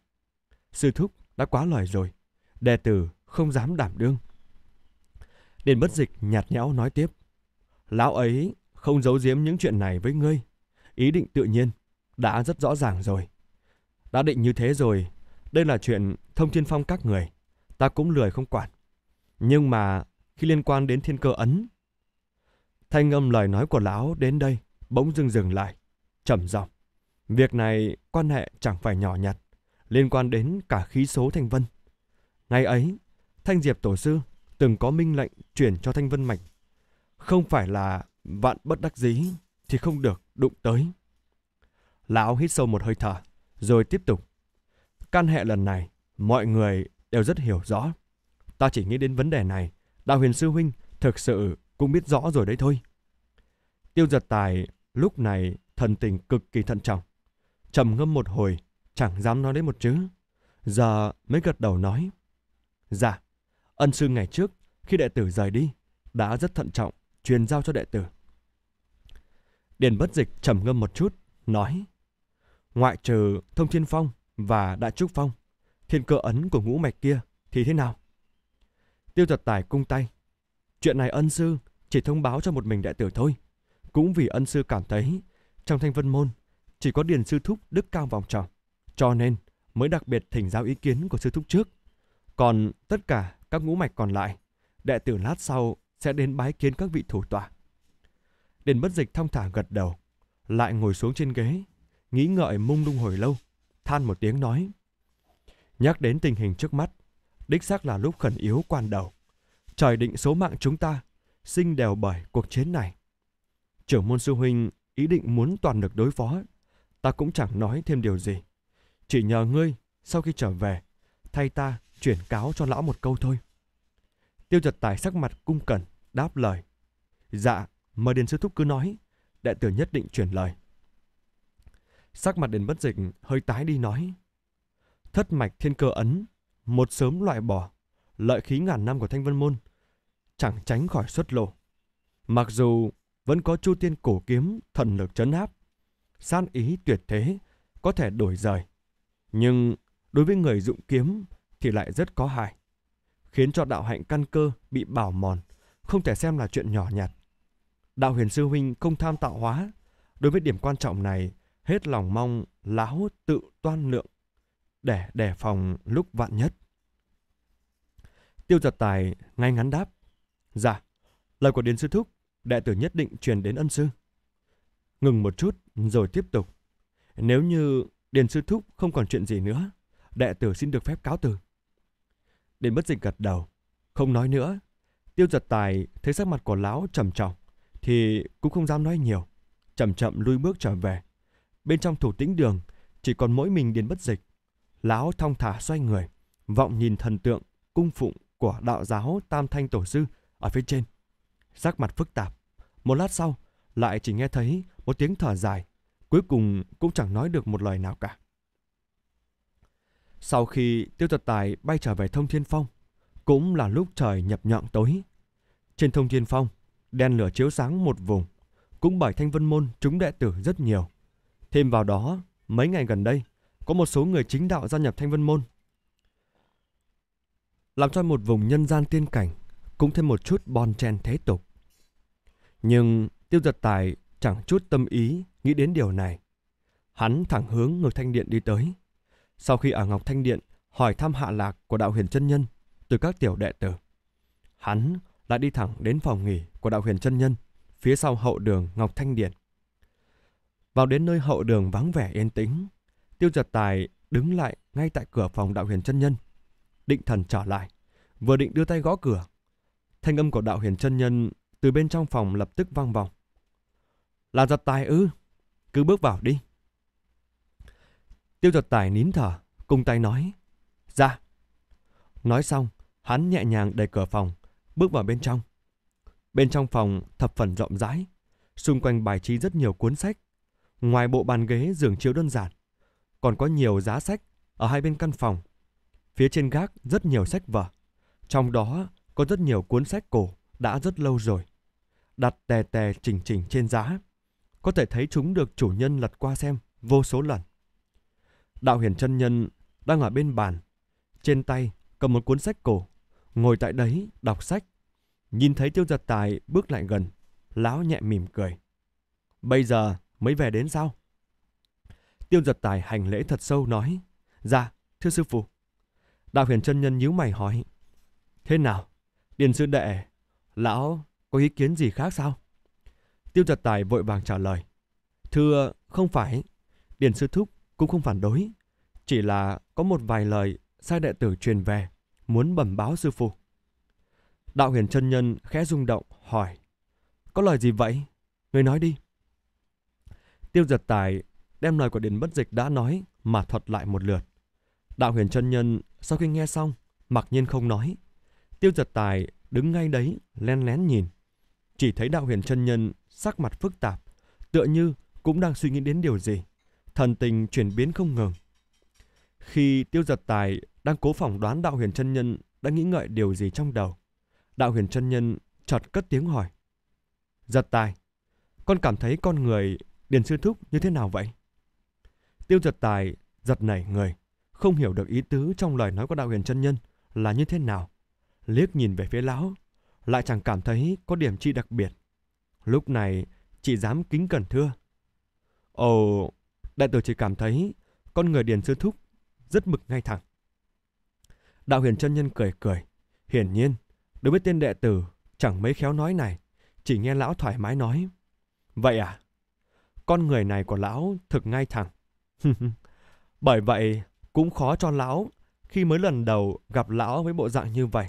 Sư thúc đã quá lời rồi, đệ tử không dám đảm đương. Đền bất dịch nhạt nhẽo nói tiếp. Lão ấy không giấu giếm những chuyện này với ngươi. Ý định tự nhiên, đã rất rõ ràng rồi. Đã định như thế rồi, đây là chuyện thông thiên phong các người. Ta cũng lười không quản. Nhưng mà khi liên quan đến thiên cơ ấn. Thanh âm lời nói của lão đến đây bỗng dừng dừng lại, trầm giọng. Việc này quan hệ chẳng phải nhỏ nhặt, liên quan đến cả khí số Thanh Vân. Ngày ấy, Thanh Diệp Tổ Sư từng có minh lệnh chuyển cho Thanh Vân Mạch. Không phải là vạn bất đắc dĩ thì không được đụng tới. Lão hít sâu một hơi thở, rồi tiếp tục. Can hệ lần này, mọi người đều rất hiểu rõ. Ta chỉ nghĩ đến vấn đề này, Đạo huyền sư huynh thực sự cũng biết rõ rồi đấy thôi. Tiêu giật tài lúc này thần tình cực kỳ thận trọng trầm ngâm một hồi, chẳng dám nói đến một chữ. Giờ mới gật đầu nói. Dạ, ân sư ngày trước, khi đệ tử rời đi, đã rất thận trọng, truyền giao cho đệ tử. Điền bất dịch trầm ngâm một chút, nói. Ngoại trừ thông thiên phong và đại trúc phong, thiên cơ ấn của ngũ mạch kia thì thế nào? Tiêu giật tài cung tay. Chuyện này ân sư chỉ thông báo cho một mình đệ tử thôi. Cũng vì ân sư cảm thấy trong thanh vân môn chỉ có Điền Sư Thúc Đức Cao vòng tròn, cho nên mới đặc biệt thỉnh giáo ý kiến của Sư Thúc trước. Còn tất cả các ngũ mạch còn lại, đệ tử lát sau sẽ đến bái kiến các vị thủ tọa. Điền bất dịch thong thả gật đầu, lại ngồi xuống trên ghế, nghĩ ngợi mung lung hồi lâu, than một tiếng nói. Nhắc đến tình hình trước mắt, đích xác là lúc khẩn yếu quan đầu. Trời định số mạng chúng ta, sinh đều bởi cuộc chiến này. Trưởng môn sư huynh ý định muốn toàn lực đối phó ta cũng chẳng nói thêm điều gì. Chỉ nhờ ngươi, sau khi trở về, thay ta chuyển cáo cho lão một câu thôi. Tiêu giật tài sắc mặt cung cẩn, đáp lời. Dạ, mời Điền Sư Thúc cứ nói, đệ tử nhất định chuyển lời. Sắc mặt Điền Bất Dịch hơi tái đi nói. Thất mạch thiên cơ ấn, một sớm loại bỏ, lợi khí ngàn năm của Thanh Vân Môn, chẳng tránh khỏi xuất lộ. Mặc dù vẫn có chu tiên cổ kiếm thần lực chấn áp, san ý tuyệt thế, có thể đổi rời. Nhưng đối với người dụng kiếm thì lại rất có hại, khiến cho đạo hạnh căn cơ bị bảo mòn, không thể xem là chuyện nhỏ nhặt. Đạo huyền sư huynh không tham tạo hóa, đối với điểm quan trọng này, hết lòng mong láo tự toan lượng, để đề phòng lúc vạn nhất. Tiêu giật tài ngay ngắn đáp, dạ, lời của Điền Sư Thúc, đệ tử nhất định truyền đến ân sư. Ngừng một chút, rồi tiếp tục. Nếu như Điền Sư Thúc không còn chuyện gì nữa, đệ tử xin được phép cáo từ. Điền bất dịch gật đầu, không nói nữa. Tiêu giật tài thấy sắc mặt của lão trầm trọng, thì cũng không dám nói nhiều. Chậm chậm lui bước trở về. Bên trong thủ tĩnh đường, chỉ còn mỗi mình Điền bất dịch. Lão thong thả xoay người, vọng nhìn thần tượng, cung phụng của đạo giáo Tam Thanh Tổ Sư ở phía trên. Sắc mặt phức tạp. Một lát sau, lại chỉ nghe thấy một tiếng thở dài, cuối cùng cũng chẳng nói được một lời nào cả. Sau khi Tiêu Giật Tài bay trở về Thông Thiên Phong, cũng là lúc trời nhập nhọn tối. Trên Thông Thiên Phong, đèn lửa chiếu sáng một vùng, cũng bởi Thanh Vân Môn chúng đệ tử rất nhiều. Thêm vào đó, mấy ngày gần đây, có một số người chính đạo gia nhập Thanh Vân Môn. Làm cho một vùng nhân gian tiên cảnh cũng thêm một chút bon chen thế tục. Nhưng Tiêu giật tài chẳng chút tâm ý nghĩ đến điều này. Hắn thẳng hướng ngược thanh điện đi tới. Sau khi ở ngọc thanh điện hỏi thăm hạ lạc của đạo huyền chân nhân từ các tiểu đệ tử. Hắn lại đi thẳng đến phòng nghỉ của đạo huyền chân nhân phía sau hậu đường ngọc thanh điện. Vào đến nơi hậu đường vắng vẻ yên tĩnh, tiêu giật tài đứng lại ngay tại cửa phòng đạo huyền chân nhân. Định thần trở lại, vừa định đưa tay gõ cửa. Thanh âm của đạo huyền chân nhân từ bên trong phòng lập tức vang vọng. Là giật tài ư? Cứ bước vào đi. Tiêu giật tài nín thở, cung tay nói. Dạ. Nói xong, hắn nhẹ nhàng đẩy cửa phòng, bước vào bên trong. Bên trong phòng thập phần rộng rãi, xung quanh bài trí rất nhiều cuốn sách. Ngoài bộ bàn ghế giường chiếu đơn giản, còn có nhiều giá sách ở hai bên căn phòng. Phía trên gác rất nhiều sách vở, trong đó có rất nhiều cuốn sách cổ đã rất lâu rồi, đặt tè tè chỉnh chỉnh trên giá có thể thấy chúng được chủ nhân lật qua xem vô số lần. Đạo Hiển chân nhân đang ở bên bàn, trên tay cầm một cuốn sách cổ, ngồi tại đấy đọc sách. Nhìn thấy Tiêu Giật Tài bước lại gần, lão nhẹ mỉm cười. Bây giờ mới về đến sao? Tiêu Giật Tài hành lễ thật sâu nói, "Dạ, thưa sư phụ." Đạo Hiển chân nhân nhíu mày hỏi, "Thế nào? Điền sư đệ, lão có ý kiến gì khác sao?" Tiêu giật tài vội vàng trả lời. Thưa, không phải. Điền sư thúc cũng không phản đối. Chỉ là có một vài lời sai đệ tử truyền về, muốn bẩm báo sư phụ. Đạo huyền chân nhân khẽ rung động, hỏi. Có lời gì vậy? Người nói đi. Tiêu giật tài đem lời của Điền Bất Dịch đã nói mà thuật lại một lượt. Đạo huyền chân nhân sau khi nghe xong, mặc nhiên không nói. Tiêu giật tài đứng ngay đấy, len lén nhìn. Chỉ thấy đạo huyền chân nhân sắc mặt phức tạp, tựa như cũng đang suy nghĩ đến điều gì. Thần tình chuyển biến không ngừng. Khi tiêu giật tài đang cố phỏng đoán đạo huyền chân nhân đã nghĩ ngợi điều gì trong đầu. Đạo huyền chân nhân chợt cất tiếng hỏi. Giật tài, con cảm thấy con người Điền Sư Thúc như thế nào vậy? Tiêu giật tài giật nảy người, không hiểu được ý tứ trong lời nói của đạo huyền chân nhân là như thế nào. Liếc nhìn về phía lão, lại chẳng cảm thấy có điểm chi đặc biệt. Lúc này, chị dám kính cẩn thưa. Ồ, đại tử chỉ cảm thấy con người Điền Sư Thúc rất mực ngay thẳng. Đạo huyền chân nhân cười cười. Hiển nhiên, đối với tên đệ tử chẳng mấy khéo nói này, chỉ nghe lão thoải mái nói. Vậy à? Con người này của lão thực ngay thẳng. Bởi vậy, cũng khó cho lão khi mới lần đầu gặp lão với bộ dạng như vậy.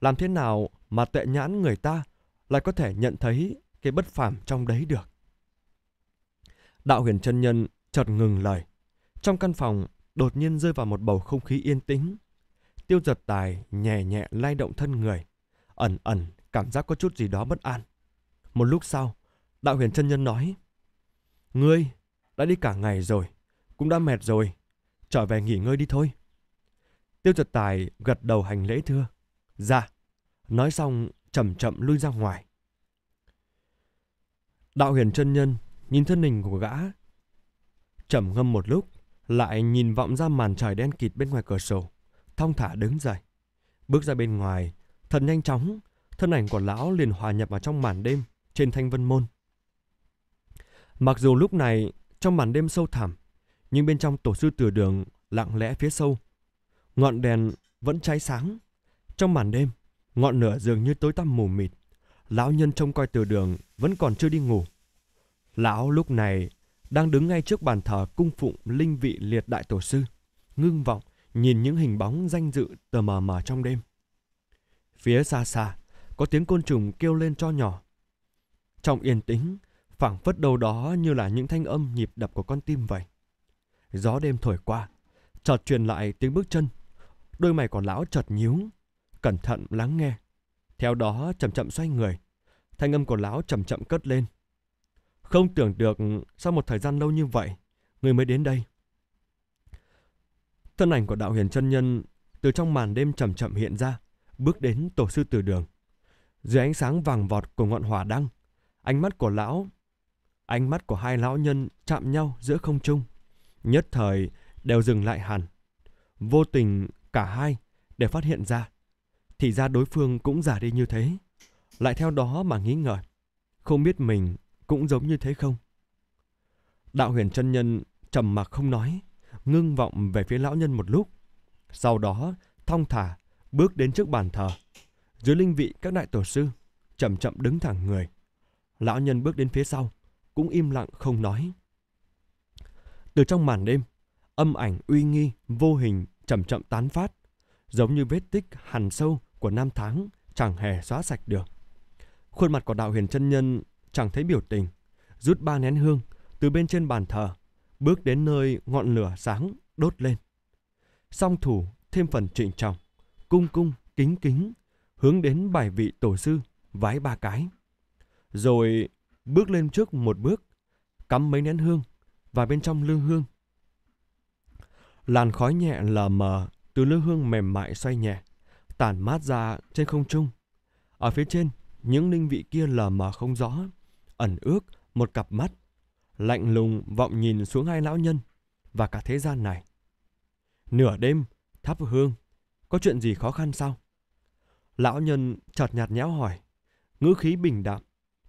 Làm thế nào mà tệ nhãn người ta lại có thể nhận thấy cái bất phàm trong đấy được. Đạo huyền chân nhân chợt ngừng lời. Trong căn phòng đột nhiên rơi vào một bầu không khí yên tĩnh. Tiêu giật tài nhẹ nhẹ lay động thân người. Ẩn ẩn cảm giác có chút gì đó bất an. Một lúc sau, đạo huyền chân nhân nói. Ngươi, đã đi cả ngày rồi, cũng đã mệt rồi, trở về nghỉ ngơi đi thôi. Tiêu giật tài gật đầu hành lễ thưa. Dạ. Nói xong chậm chậm lui ra ngoài. Đạo huyền chân nhân nhìn thân hình của gã. trầm ngâm một lúc, lại nhìn vọng ra màn trời đen kịt bên ngoài cửa sổ, thong thả đứng dậy. Bước ra bên ngoài, thật nhanh chóng, thân ảnh của lão liền hòa nhập vào trong màn đêm trên thanh vân môn. Mặc dù lúc này trong màn đêm sâu thẳm, nhưng bên trong tổ sư tử đường lặng lẽ phía sâu, ngọn đèn vẫn cháy sáng. Trong màn đêm, ngọn lửa dường như tối tăm mù mịt, lão nhân trông coi từ đường vẫn còn chưa đi ngủ. Lão lúc này đang đứng ngay trước bàn thờ cung phụng linh vị liệt đại tổ sư, ngưng vọng nhìn những hình bóng danh dự tờ mờ mờ trong đêm. Phía xa xa, có tiếng côn trùng kêu lên cho nhỏ. Trong yên tĩnh, phảng phất đâu đó như là những thanh âm nhịp đập của con tim vậy. Gió đêm thổi qua, chợt truyền lại tiếng bước chân. Đôi mày của lão chợt nhíu, cẩn thận lắng nghe. Theo đó chậm chậm xoay người Thanh âm của lão chậm chậm cất lên Không tưởng được sau một thời gian lâu như vậy Người mới đến đây Thân ảnh của đạo huyền chân nhân Từ trong màn đêm chậm chậm hiện ra Bước đến tổ sư từ đường Dưới ánh sáng vàng vọt của ngọn hỏa đăng Ánh mắt của lão Ánh mắt của hai lão nhân chạm nhau giữa không trung Nhất thời đều dừng lại hẳn Vô tình cả hai đều phát hiện ra thì ra đối phương cũng giả đi như thế. Lại theo đó mà nghĩ ngợi. Không biết mình cũng giống như thế không? Đạo huyền chân nhân trầm mặc không nói, ngưng vọng về phía lão nhân một lúc. Sau đó, thong thả, bước đến trước bàn thờ. Dưới linh vị các đại tổ sư, chậm chậm đứng thẳng người. Lão nhân bước đến phía sau, cũng im lặng không nói. Từ trong màn đêm, âm ảnh uy nghi, vô hình, chậm chậm tán phát giống như vết tích hằn sâu của năm tháng chẳng hề xóa sạch được. Khuôn mặt của đạo huyền chân nhân chẳng thấy biểu tình, rút ba nén hương từ bên trên bàn thờ, bước đến nơi ngọn lửa sáng đốt lên. Song thủ thêm phần trịnh trọng, cung cung, kính kính, hướng đến bài vị tổ sư, vái ba cái. Rồi bước lên trước một bước, cắm mấy nén hương và bên trong lương hương. Làn khói nhẹ lờ mờ từ lư hương mềm mại xoay nhẹ, tản mát ra trên không trung. Ở phía trên, những linh vị kia lờ mờ không rõ, ẩn ước một cặp mắt, lạnh lùng vọng nhìn xuống hai lão nhân và cả thế gian này. Nửa đêm, thắp hương, có chuyện gì khó khăn sao? Lão nhân chợt nhạt nhẽo hỏi, ngữ khí bình đạm,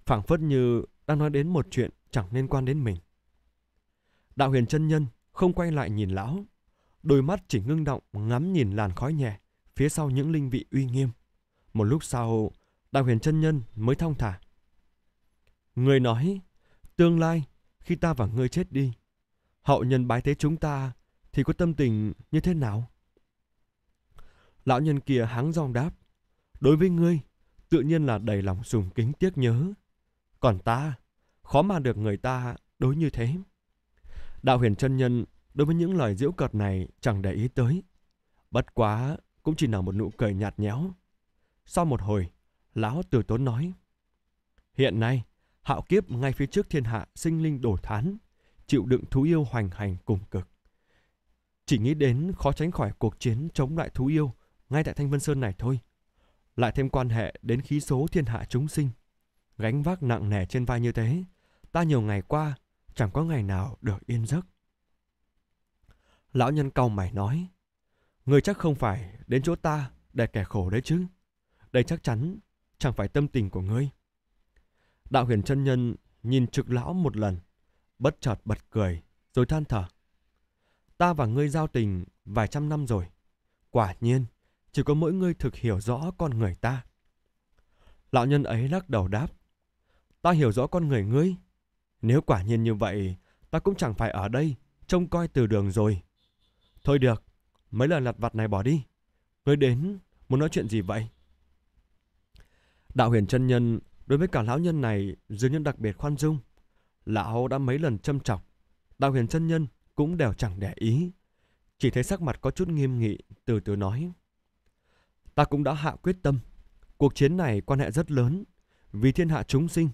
phảng phất như đang nói đến một chuyện chẳng liên quan đến mình. Đạo huyền chân nhân không quay lại nhìn lão, Đôi mắt chỉ ngưng động ngắm nhìn làn khói nhẹ phía sau những linh vị uy nghiêm. Một lúc sau, Đạo Huyền chân nhân mới thong thả. Người nói, tương lai khi ta và ngươi chết đi, hậu nhân bái tế chúng ta thì có tâm tình như thế nào? Lão nhân kia háng giọng đáp, đối với ngươi, tự nhiên là đầy lòng sùng kính tiếc nhớ. Còn ta, khó mà được người ta đối như thế. Đạo huyền chân nhân đối với những lời giễu cợt này chẳng để ý tới. Bất quá cũng chỉ là một nụ cười nhạt nhẽo. Sau một hồi, lão từ tốn nói. Hiện nay, hạo kiếp ngay phía trước thiên hạ sinh linh đổ thán, chịu đựng thú yêu hoành hành cùng cực. Chỉ nghĩ đến khó tránh khỏi cuộc chiến chống lại thú yêu ngay tại Thanh Vân Sơn này thôi. Lại thêm quan hệ đến khí số thiên hạ chúng sinh. Gánh vác nặng nề trên vai như thế, ta nhiều ngày qua chẳng có ngày nào được yên giấc. Lão nhân cau mày nói. Người chắc không phải đến chỗ ta để kẻ khổ đấy chứ. Đây chắc chắn chẳng phải tâm tình của ngươi. Đạo huyền chân nhân nhìn trực lão một lần, bất chợt bật cười, rồi than thở. Ta và ngươi giao tình vài trăm năm rồi. Quả nhiên, chỉ có mỗi ngươi thực hiểu rõ con người ta. Lão nhân ấy lắc đầu đáp. Ta hiểu rõ con người ngươi. Nếu quả nhiên như vậy, ta cũng chẳng phải ở đây, trông coi từ đường rồi. Thôi được, mấy lời lặt vặt này bỏ đi. Ngươi đến, muốn nói chuyện gì vậy? Đạo huyền chân nhân đối với cả lão nhân này dường như đặc biệt khoan dung. Lão đã mấy lần châm chọc, đạo huyền chân nhân cũng đều chẳng để ý. Chỉ thấy sắc mặt có chút nghiêm nghị, từ từ nói. Ta cũng đã hạ quyết tâm, cuộc chiến này quan hệ rất lớn. Vì thiên hạ chúng sinh,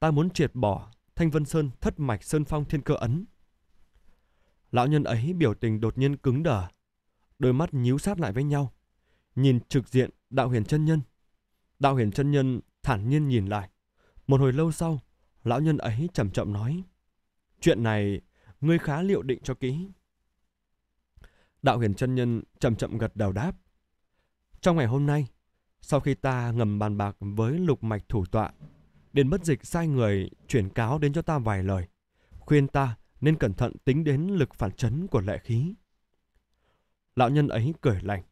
ta muốn triệt bỏ Thanh Vân Sơn thất mạch Sơn Phong Thiên Cơ Ấn. Lão nhân ấy biểu tình đột nhiên cứng đờ, đôi mắt nhíu sát lại với nhau, nhìn trực diện đạo huyền chân nhân. Đạo huyền chân nhân thản nhiên nhìn lại. Một hồi lâu sau, lão nhân ấy chậm chậm nói. Chuyện này, ngươi khá liệu định cho kỹ. Đạo huyền chân nhân chậm chậm gật đầu đáp. Trong ngày hôm nay, sau khi ta ngầm bàn bạc với lục mạch thủ tọa, Điền bất dịch sai người chuyển cáo đến cho ta vài lời, khuyên ta nên cẩn thận tính đến lực phản chấn của lệ khí. Lão nhân ấy cười lạnh,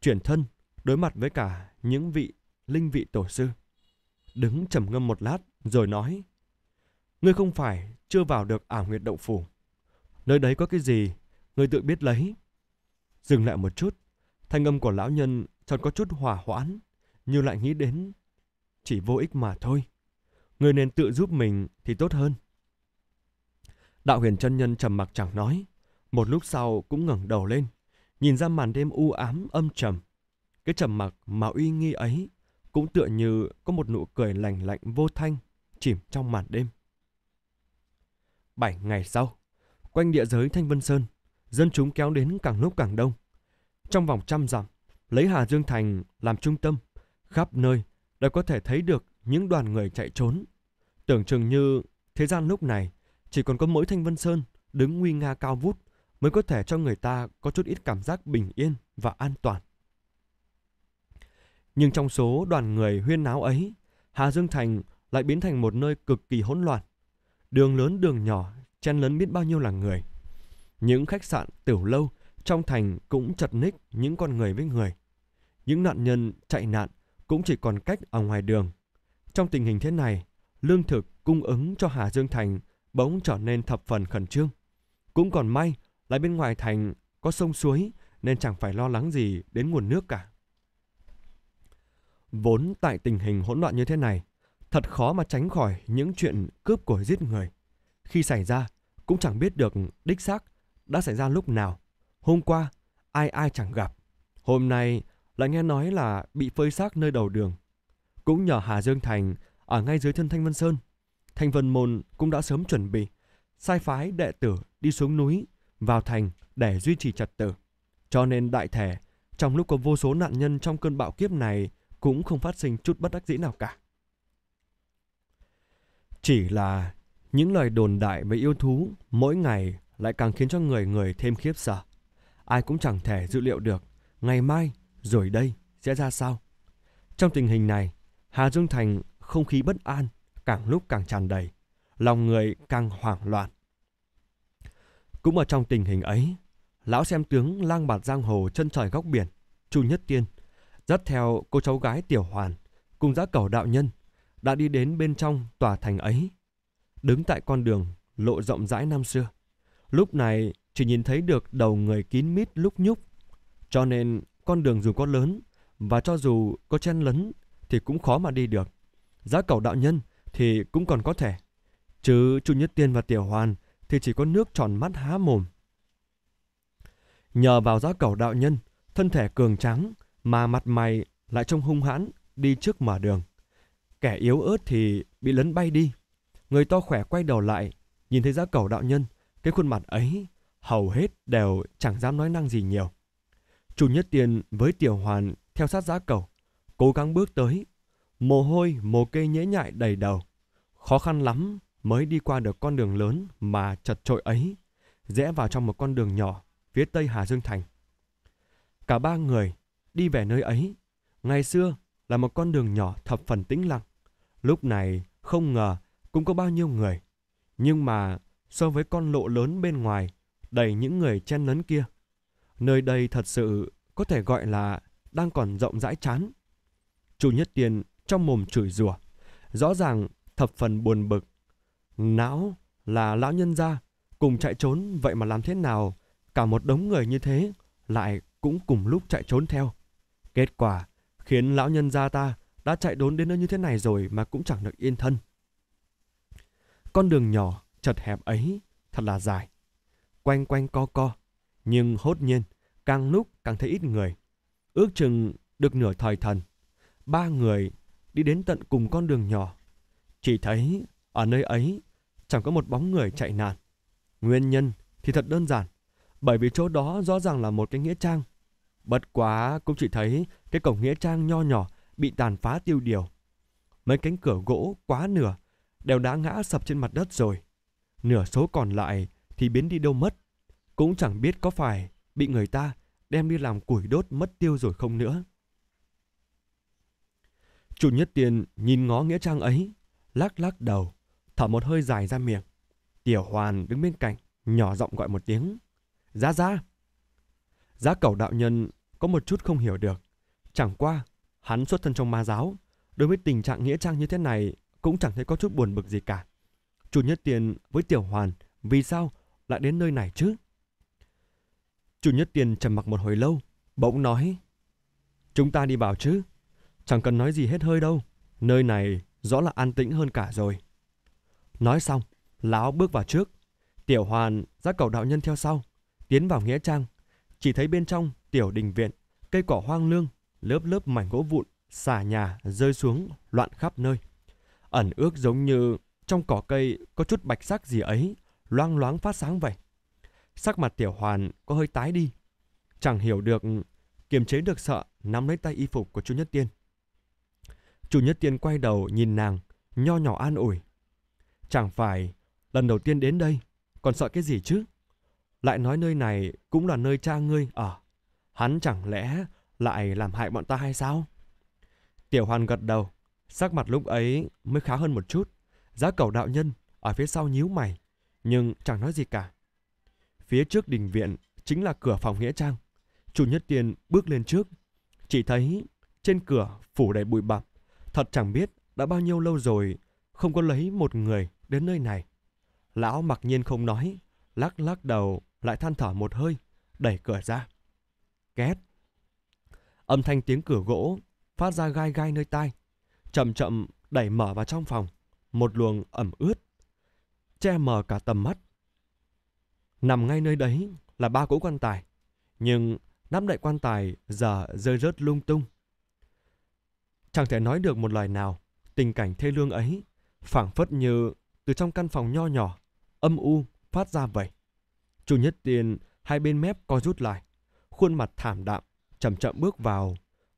chuyển thân đối mặt với cả những vị linh vị tổ sư. Đứng trầm ngâm một lát rồi nói, Ngươi không phải chưa vào được ảo nguyệt động phủ. Nơi đấy có cái gì, ngươi tự biết lấy. Dừng lại một chút, thanh âm của lão nhân chợt có chút hòa hoãn, như lại nghĩ đến chỉ vô ích mà thôi. Ngươi nên tự giúp mình thì tốt hơn. Đạo huyền chân nhân trầm mặc chẳng nói, một lúc sau cũng ngẩng đầu lên, nhìn ra màn đêm u ám âm trầm. Cái trầm mặc mà uy nghi ấy cũng tựa như có một nụ cười lành lạnh vô thanh chìm trong màn đêm. Bảy ngày sau, quanh địa giới Thanh Vân Sơn, dân chúng kéo đến càng lúc càng đông. Trong vòng trăm dặm, lấy Hà Dương Thành làm trung tâm, khắp nơi đều có thể thấy được những đoàn người chạy trốn. Tưởng chừng như thế gian lúc này chỉ còn có mỗi Thanh Vân Sơn đứng nguy nga cao vút mới có thể cho người ta có chút ít cảm giác bình yên và an toàn. Nhưng trong số đoàn người huyên náo ấy, Hà Dương Thành lại biến thành một nơi cực kỳ hỗn loạn. Đường lớn đường nhỏ, chen lớn biết bao nhiêu là người. Những khách sạn tiểu lâu trong thành cũng chật ních những con người với người. Những nạn nhân chạy nạn cũng chỉ còn cách ở ngoài đường. Trong tình hình thế này, lương thực cung ứng cho Hà Dương Thành – bỗng trở nên thập phần khẩn trương. Cũng còn may là bên ngoài thành có sông suối nên chẳng phải lo lắng gì đến nguồn nước cả. Vốn tại tình hình hỗn loạn như thế này, thật khó mà tránh khỏi những chuyện cướp của giết người. Khi xảy ra, cũng chẳng biết được đích xác đã xảy ra lúc nào. Hôm qua, ai ai chẳng gặp. Hôm nay lại nghe nói là bị phơi xác nơi đầu đường. Cũng nhờ Hà Dương Thành ở ngay dưới chân Thanh Vân Sơn Thanh Vân Môn cũng đã sớm chuẩn bị, sai phái đệ tử đi xuống núi, vào thành để duy trì trật tự. Cho nên đại thể, trong lúc có vô số nạn nhân trong cơn bạo kiếp này cũng không phát sinh chút bất đắc dĩ nào cả. Chỉ là những lời đồn đại về yêu thú mỗi ngày lại càng khiến cho người người thêm khiếp sợ. Ai cũng chẳng thể dự liệu được ngày mai rồi đây sẽ ra sao. Trong tình hình này, Hà Dương Thành không khí bất an càng lúc càng tràn đầy, lòng người càng hoảng loạn. Cũng ở trong tình hình ấy, lão xem tướng lang bạt giang hồ chân trời góc biển, Chu Nhất Tiên, dắt theo cô cháu gái Tiểu Hoàn, cùng giá cầu đạo nhân, đã đi đến bên trong tòa thành ấy. Đứng tại con đường, lộ rộng rãi năm xưa. Lúc này chỉ nhìn thấy được đầu người kín mít lúc nhúc, cho nên con đường dù có lớn và cho dù có chen lấn thì cũng khó mà đi được. Giá cầu đạo nhân thì cũng còn có thể. Chứ Chu Nhất Tiên và Tiểu Hoàn thì chỉ có nước tròn mắt há mồm. Nhờ vào giá cẩu đạo nhân, thân thể cường trắng mà mặt mày lại trông hung hãn đi trước mở đường. Kẻ yếu ớt thì bị lấn bay đi. Người to khỏe quay đầu lại, nhìn thấy giá cẩu đạo nhân, cái khuôn mặt ấy hầu hết đều chẳng dám nói năng gì nhiều. Chu Nhất Tiên với Tiểu Hoàn theo sát giá cẩu cố gắng bước tới, mồ hôi, mồ kê nhễ nhại đầy đầu. Khó khăn lắm mới đi qua được con đường lớn mà chật trội ấy, rẽ vào trong một con đường nhỏ phía tây Hà Dương Thành. Cả ba người đi về nơi ấy, ngày xưa là một con đường nhỏ thập phần tĩnh lặng. Lúc này không ngờ cũng có bao nhiêu người, nhưng mà so với con lộ lớn bên ngoài đầy những người chen lấn kia, nơi đây thật sự có thể gọi là đang còn rộng rãi chán. Chu Nhất Tiền trong mồm chửi rủa rõ ràng thập phần buồn bực não là lão nhân gia cùng chạy trốn vậy mà làm thế nào cả một đống người như thế lại cũng cùng lúc chạy trốn theo kết quả khiến lão nhân gia ta đã chạy đốn đến nơi như thế này rồi mà cũng chẳng được yên thân con đường nhỏ chật hẹp ấy thật là dài quanh quanh co co nhưng hốt nhiên càng lúc càng thấy ít người ước chừng được nửa thời thần ba người đi đến tận cùng con đường nhỏ. Chỉ thấy ở nơi ấy chẳng có một bóng người chạy nạn. Nguyên nhân thì thật đơn giản, bởi vì chỗ đó rõ ràng là một cái nghĩa trang. Bất quá cũng chỉ thấy cái cổng nghĩa trang nho nhỏ bị tàn phá tiêu điều. Mấy cánh cửa gỗ quá nửa đều đã ngã sập trên mặt đất rồi. Nửa số còn lại thì biến đi đâu mất. Cũng chẳng biết có phải bị người ta đem đi làm củi đốt mất tiêu rồi không nữa. Chu Nhất Tiên nhìn ngó nghĩa trang ấy, lắc lắc đầu, thở một hơi dài ra miệng. Tiểu Hoàn đứng bên cạnh, nhỏ giọng gọi một tiếng. Giá giá! Giá cầu đạo nhân có một chút không hiểu được. Chẳng qua, hắn xuất thân trong ma giáo. Đối với tình trạng nghĩa trang như thế này cũng chẳng thấy có chút buồn bực gì cả. Chu Nhất Tiên với Tiểu Hoàn vì sao lại đến nơi này chứ? Chu Nhất Tiên trầm mặc một hồi lâu, bỗng nói Chúng ta đi vào chứ? Chẳng cần nói gì hết hơi đâu, nơi này rõ là an tĩnh hơn cả rồi. Nói xong, Lão bước vào trước, Tiểu Hoàn ra cầu đạo nhân theo sau, tiến vào nghĩa trang, chỉ thấy bên trong tiểu đình viện, cây cỏ hoang lương, lớp lớp mảnh gỗ vụn, xà nhà rơi xuống loạn khắp nơi. Ẩn ước giống như trong cỏ cây có chút bạch sắc gì ấy, loang loáng phát sáng vậy. Sắc mặt tiểu hoàn có hơi tái đi. Chẳng hiểu được, kiềm chế được sợ, nắm lấy tay y phục của chú Nhất Tiên chủ Nhất Tiên quay đầu nhìn nàng, nho nhỏ an ủi. Chẳng phải lần đầu tiên đến đây, còn sợ cái gì chứ? Lại nói nơi này cũng là nơi cha ngươi ở. Hắn chẳng lẽ lại làm hại bọn ta hay sao? Tiểu Hoàn gật đầu, sắc mặt lúc ấy mới khá hơn một chút. Giá cầu đạo nhân ở phía sau nhíu mày, nhưng chẳng nói gì cả. Phía trước đình viện chính là cửa phòng Nghĩa Trang. chủ Nhất Tiên bước lên trước, chỉ thấy trên cửa phủ đầy bụi bặm, Thật chẳng biết đã bao nhiêu lâu rồi không có lấy một người đến nơi này. Lão mặc nhiên không nói, lắc lắc đầu lại than thở một hơi, đẩy cửa ra. Két. Âm thanh tiếng cửa gỗ phát ra gai gai nơi tai, chậm chậm đẩy mở vào trong phòng, một luồng ẩm ướt, che mờ cả tầm mắt. Nằm ngay nơi đấy là ba cỗ quan tài, nhưng nắp đậy quan tài giờ rơi rớt lung tung. Chẳng thể nói được một lời nào, tình cảnh thê lương ấy phảng phất như từ trong căn phòng nho nhỏ, âm u phát ra vậy. Chu Nhất Tiên hai bên mép co rút lại, khuôn mặt thảm đạm, chậm chậm bước vào,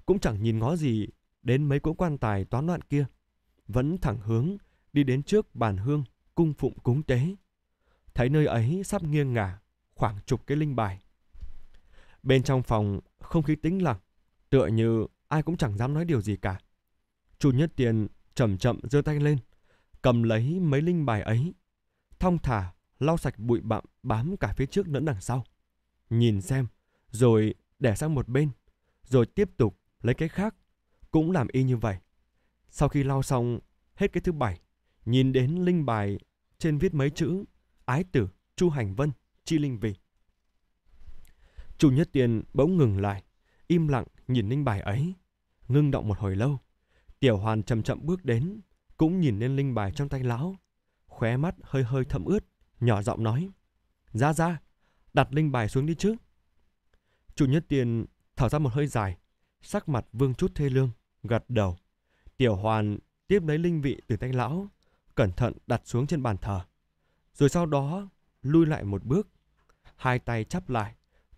cũng chẳng nhìn ngó gì đến mấy cỗ quan tài toán loạn kia, vẫn thẳng hướng đi đến trước bàn hương cung phụng cúng tế. Thấy nơi ấy sắp nghiêng ngả khoảng chục cái linh bài. Bên trong phòng không khí tĩnh lặng, tựa như ai cũng chẳng dám nói điều gì cả. Chu Nhất Tiền chậm chậm giơ tay lên, cầm lấy mấy linh bài ấy, thong thả lau sạch bụi bặm bám cả phía trước lẫn đằng sau. Nhìn xem, rồi để sang một bên, rồi tiếp tục lấy cái khác, cũng làm y như vậy. Sau khi lau xong hết cái thứ bảy, nhìn đến linh bài trên viết mấy chữ ái tử chu hành vân chi linh vị chu nhất tiền bỗng ngừng lại im lặng nhìn linh bài ấy ngưng động một hồi lâu tiểu hoàn chậm chậm bước đến cũng nhìn lên linh bài trong tay lão khóe mắt hơi hơi thâm ướt nhỏ giọng nói ra ra đặt linh bài xuống đi chứ chủ nhất tiền thở ra một hơi dài sắc mặt vương chút thê lương gật đầu tiểu hoàn tiếp lấy linh vị từ tay lão cẩn thận đặt xuống trên bàn thờ rồi sau đó lui lại một bước hai tay chắp lại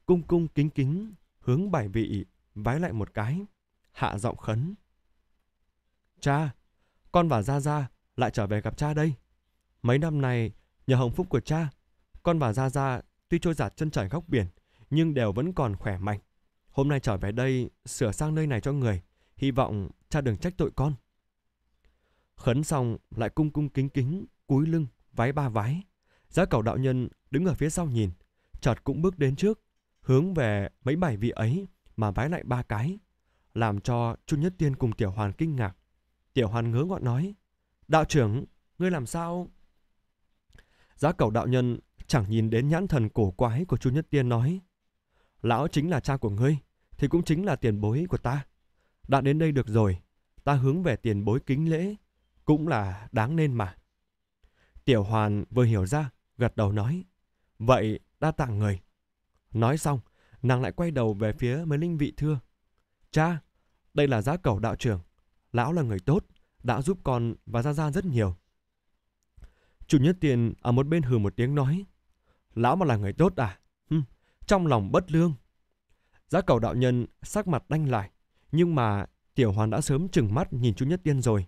cung cung kính kính hướng bài vị vái lại một cái hạ giọng khấn. Cha, con và Gia Gia lại trở về gặp cha đây. Mấy năm này, nhờ hồng phúc của cha, con và Gia Gia tuy trôi giạt chân trời góc biển, nhưng đều vẫn còn khỏe mạnh. Hôm nay trở về đây, sửa sang nơi này cho người, hy vọng cha đừng trách tội con. Khấn xong lại cung cung kính kính, cúi lưng, vái ba vái. Giá cầu đạo nhân đứng ở phía sau nhìn, chợt cũng bước đến trước, hướng về mấy bài vị ấy mà vái lại ba cái làm cho Chu Nhất Tiên cùng Tiểu Hoàn kinh ngạc. Tiểu Hoàn ngớ ngọn nói, đạo trưởng, ngươi làm sao? Giá cầu đạo nhân chẳng nhìn đến nhãn thần cổ quái của Chu Nhất Tiên nói, lão chính là cha của ngươi, thì cũng chính là tiền bối của ta. Đã đến đây được rồi, ta hướng về tiền bối kính lễ, cũng là đáng nên mà. Tiểu Hoàn vừa hiểu ra, gật đầu nói, vậy đa tạng người. Nói xong, nàng lại quay đầu về phía mấy linh vị thưa. Cha, đây là giá cầu đạo trưởng. Lão là người tốt, đã giúp con và Gia Gia rất nhiều. Chủ nhất tiền ở một bên hừ một tiếng nói. Lão mà là người tốt à? Hừm, trong lòng bất lương. Giá cầu đạo nhân sắc mặt đanh lại. Nhưng mà tiểu hoàn đã sớm chừng mắt nhìn chủ Nhất Tiên rồi.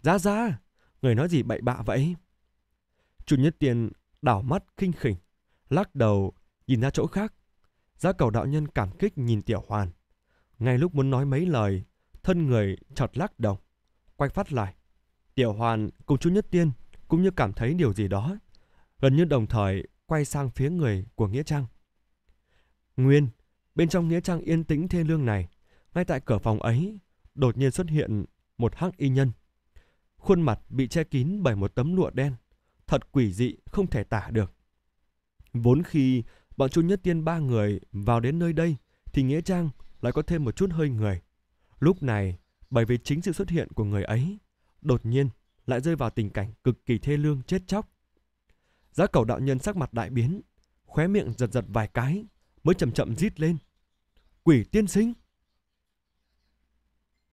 Giá giá, người nói gì bậy bạ vậy? chủ Nhất tiền đảo mắt khinh khỉnh, lắc đầu, nhìn ra chỗ khác. Giá cầu đạo nhân cảm kích nhìn Tiểu Hoàn. Ngay lúc muốn nói mấy lời, thân người chợt lắc đầu quay phát lại. Tiểu Hoàn cùng chú Nhất Tiên cũng như cảm thấy điều gì đó, gần như đồng thời quay sang phía người của Nghĩa Trang. Nguyên, bên trong Nghĩa Trang yên tĩnh thê lương này, ngay tại cửa phòng ấy, đột nhiên xuất hiện một hắc y nhân. Khuôn mặt bị che kín bởi một tấm lụa đen, thật quỷ dị không thể tả được. Vốn khi bọn chú Nhất Tiên ba người vào đến nơi đây, thì Nghĩa Trang lại có thêm một chút hơi người. Lúc này, bởi vì chính sự xuất hiện của người ấy, đột nhiên lại rơi vào tình cảnh cực kỳ thê lương chết chóc. Giá cầu đạo nhân sắc mặt đại biến, khóe miệng giật giật vài cái, mới chậm chậm rít lên. Quỷ tiên sinh!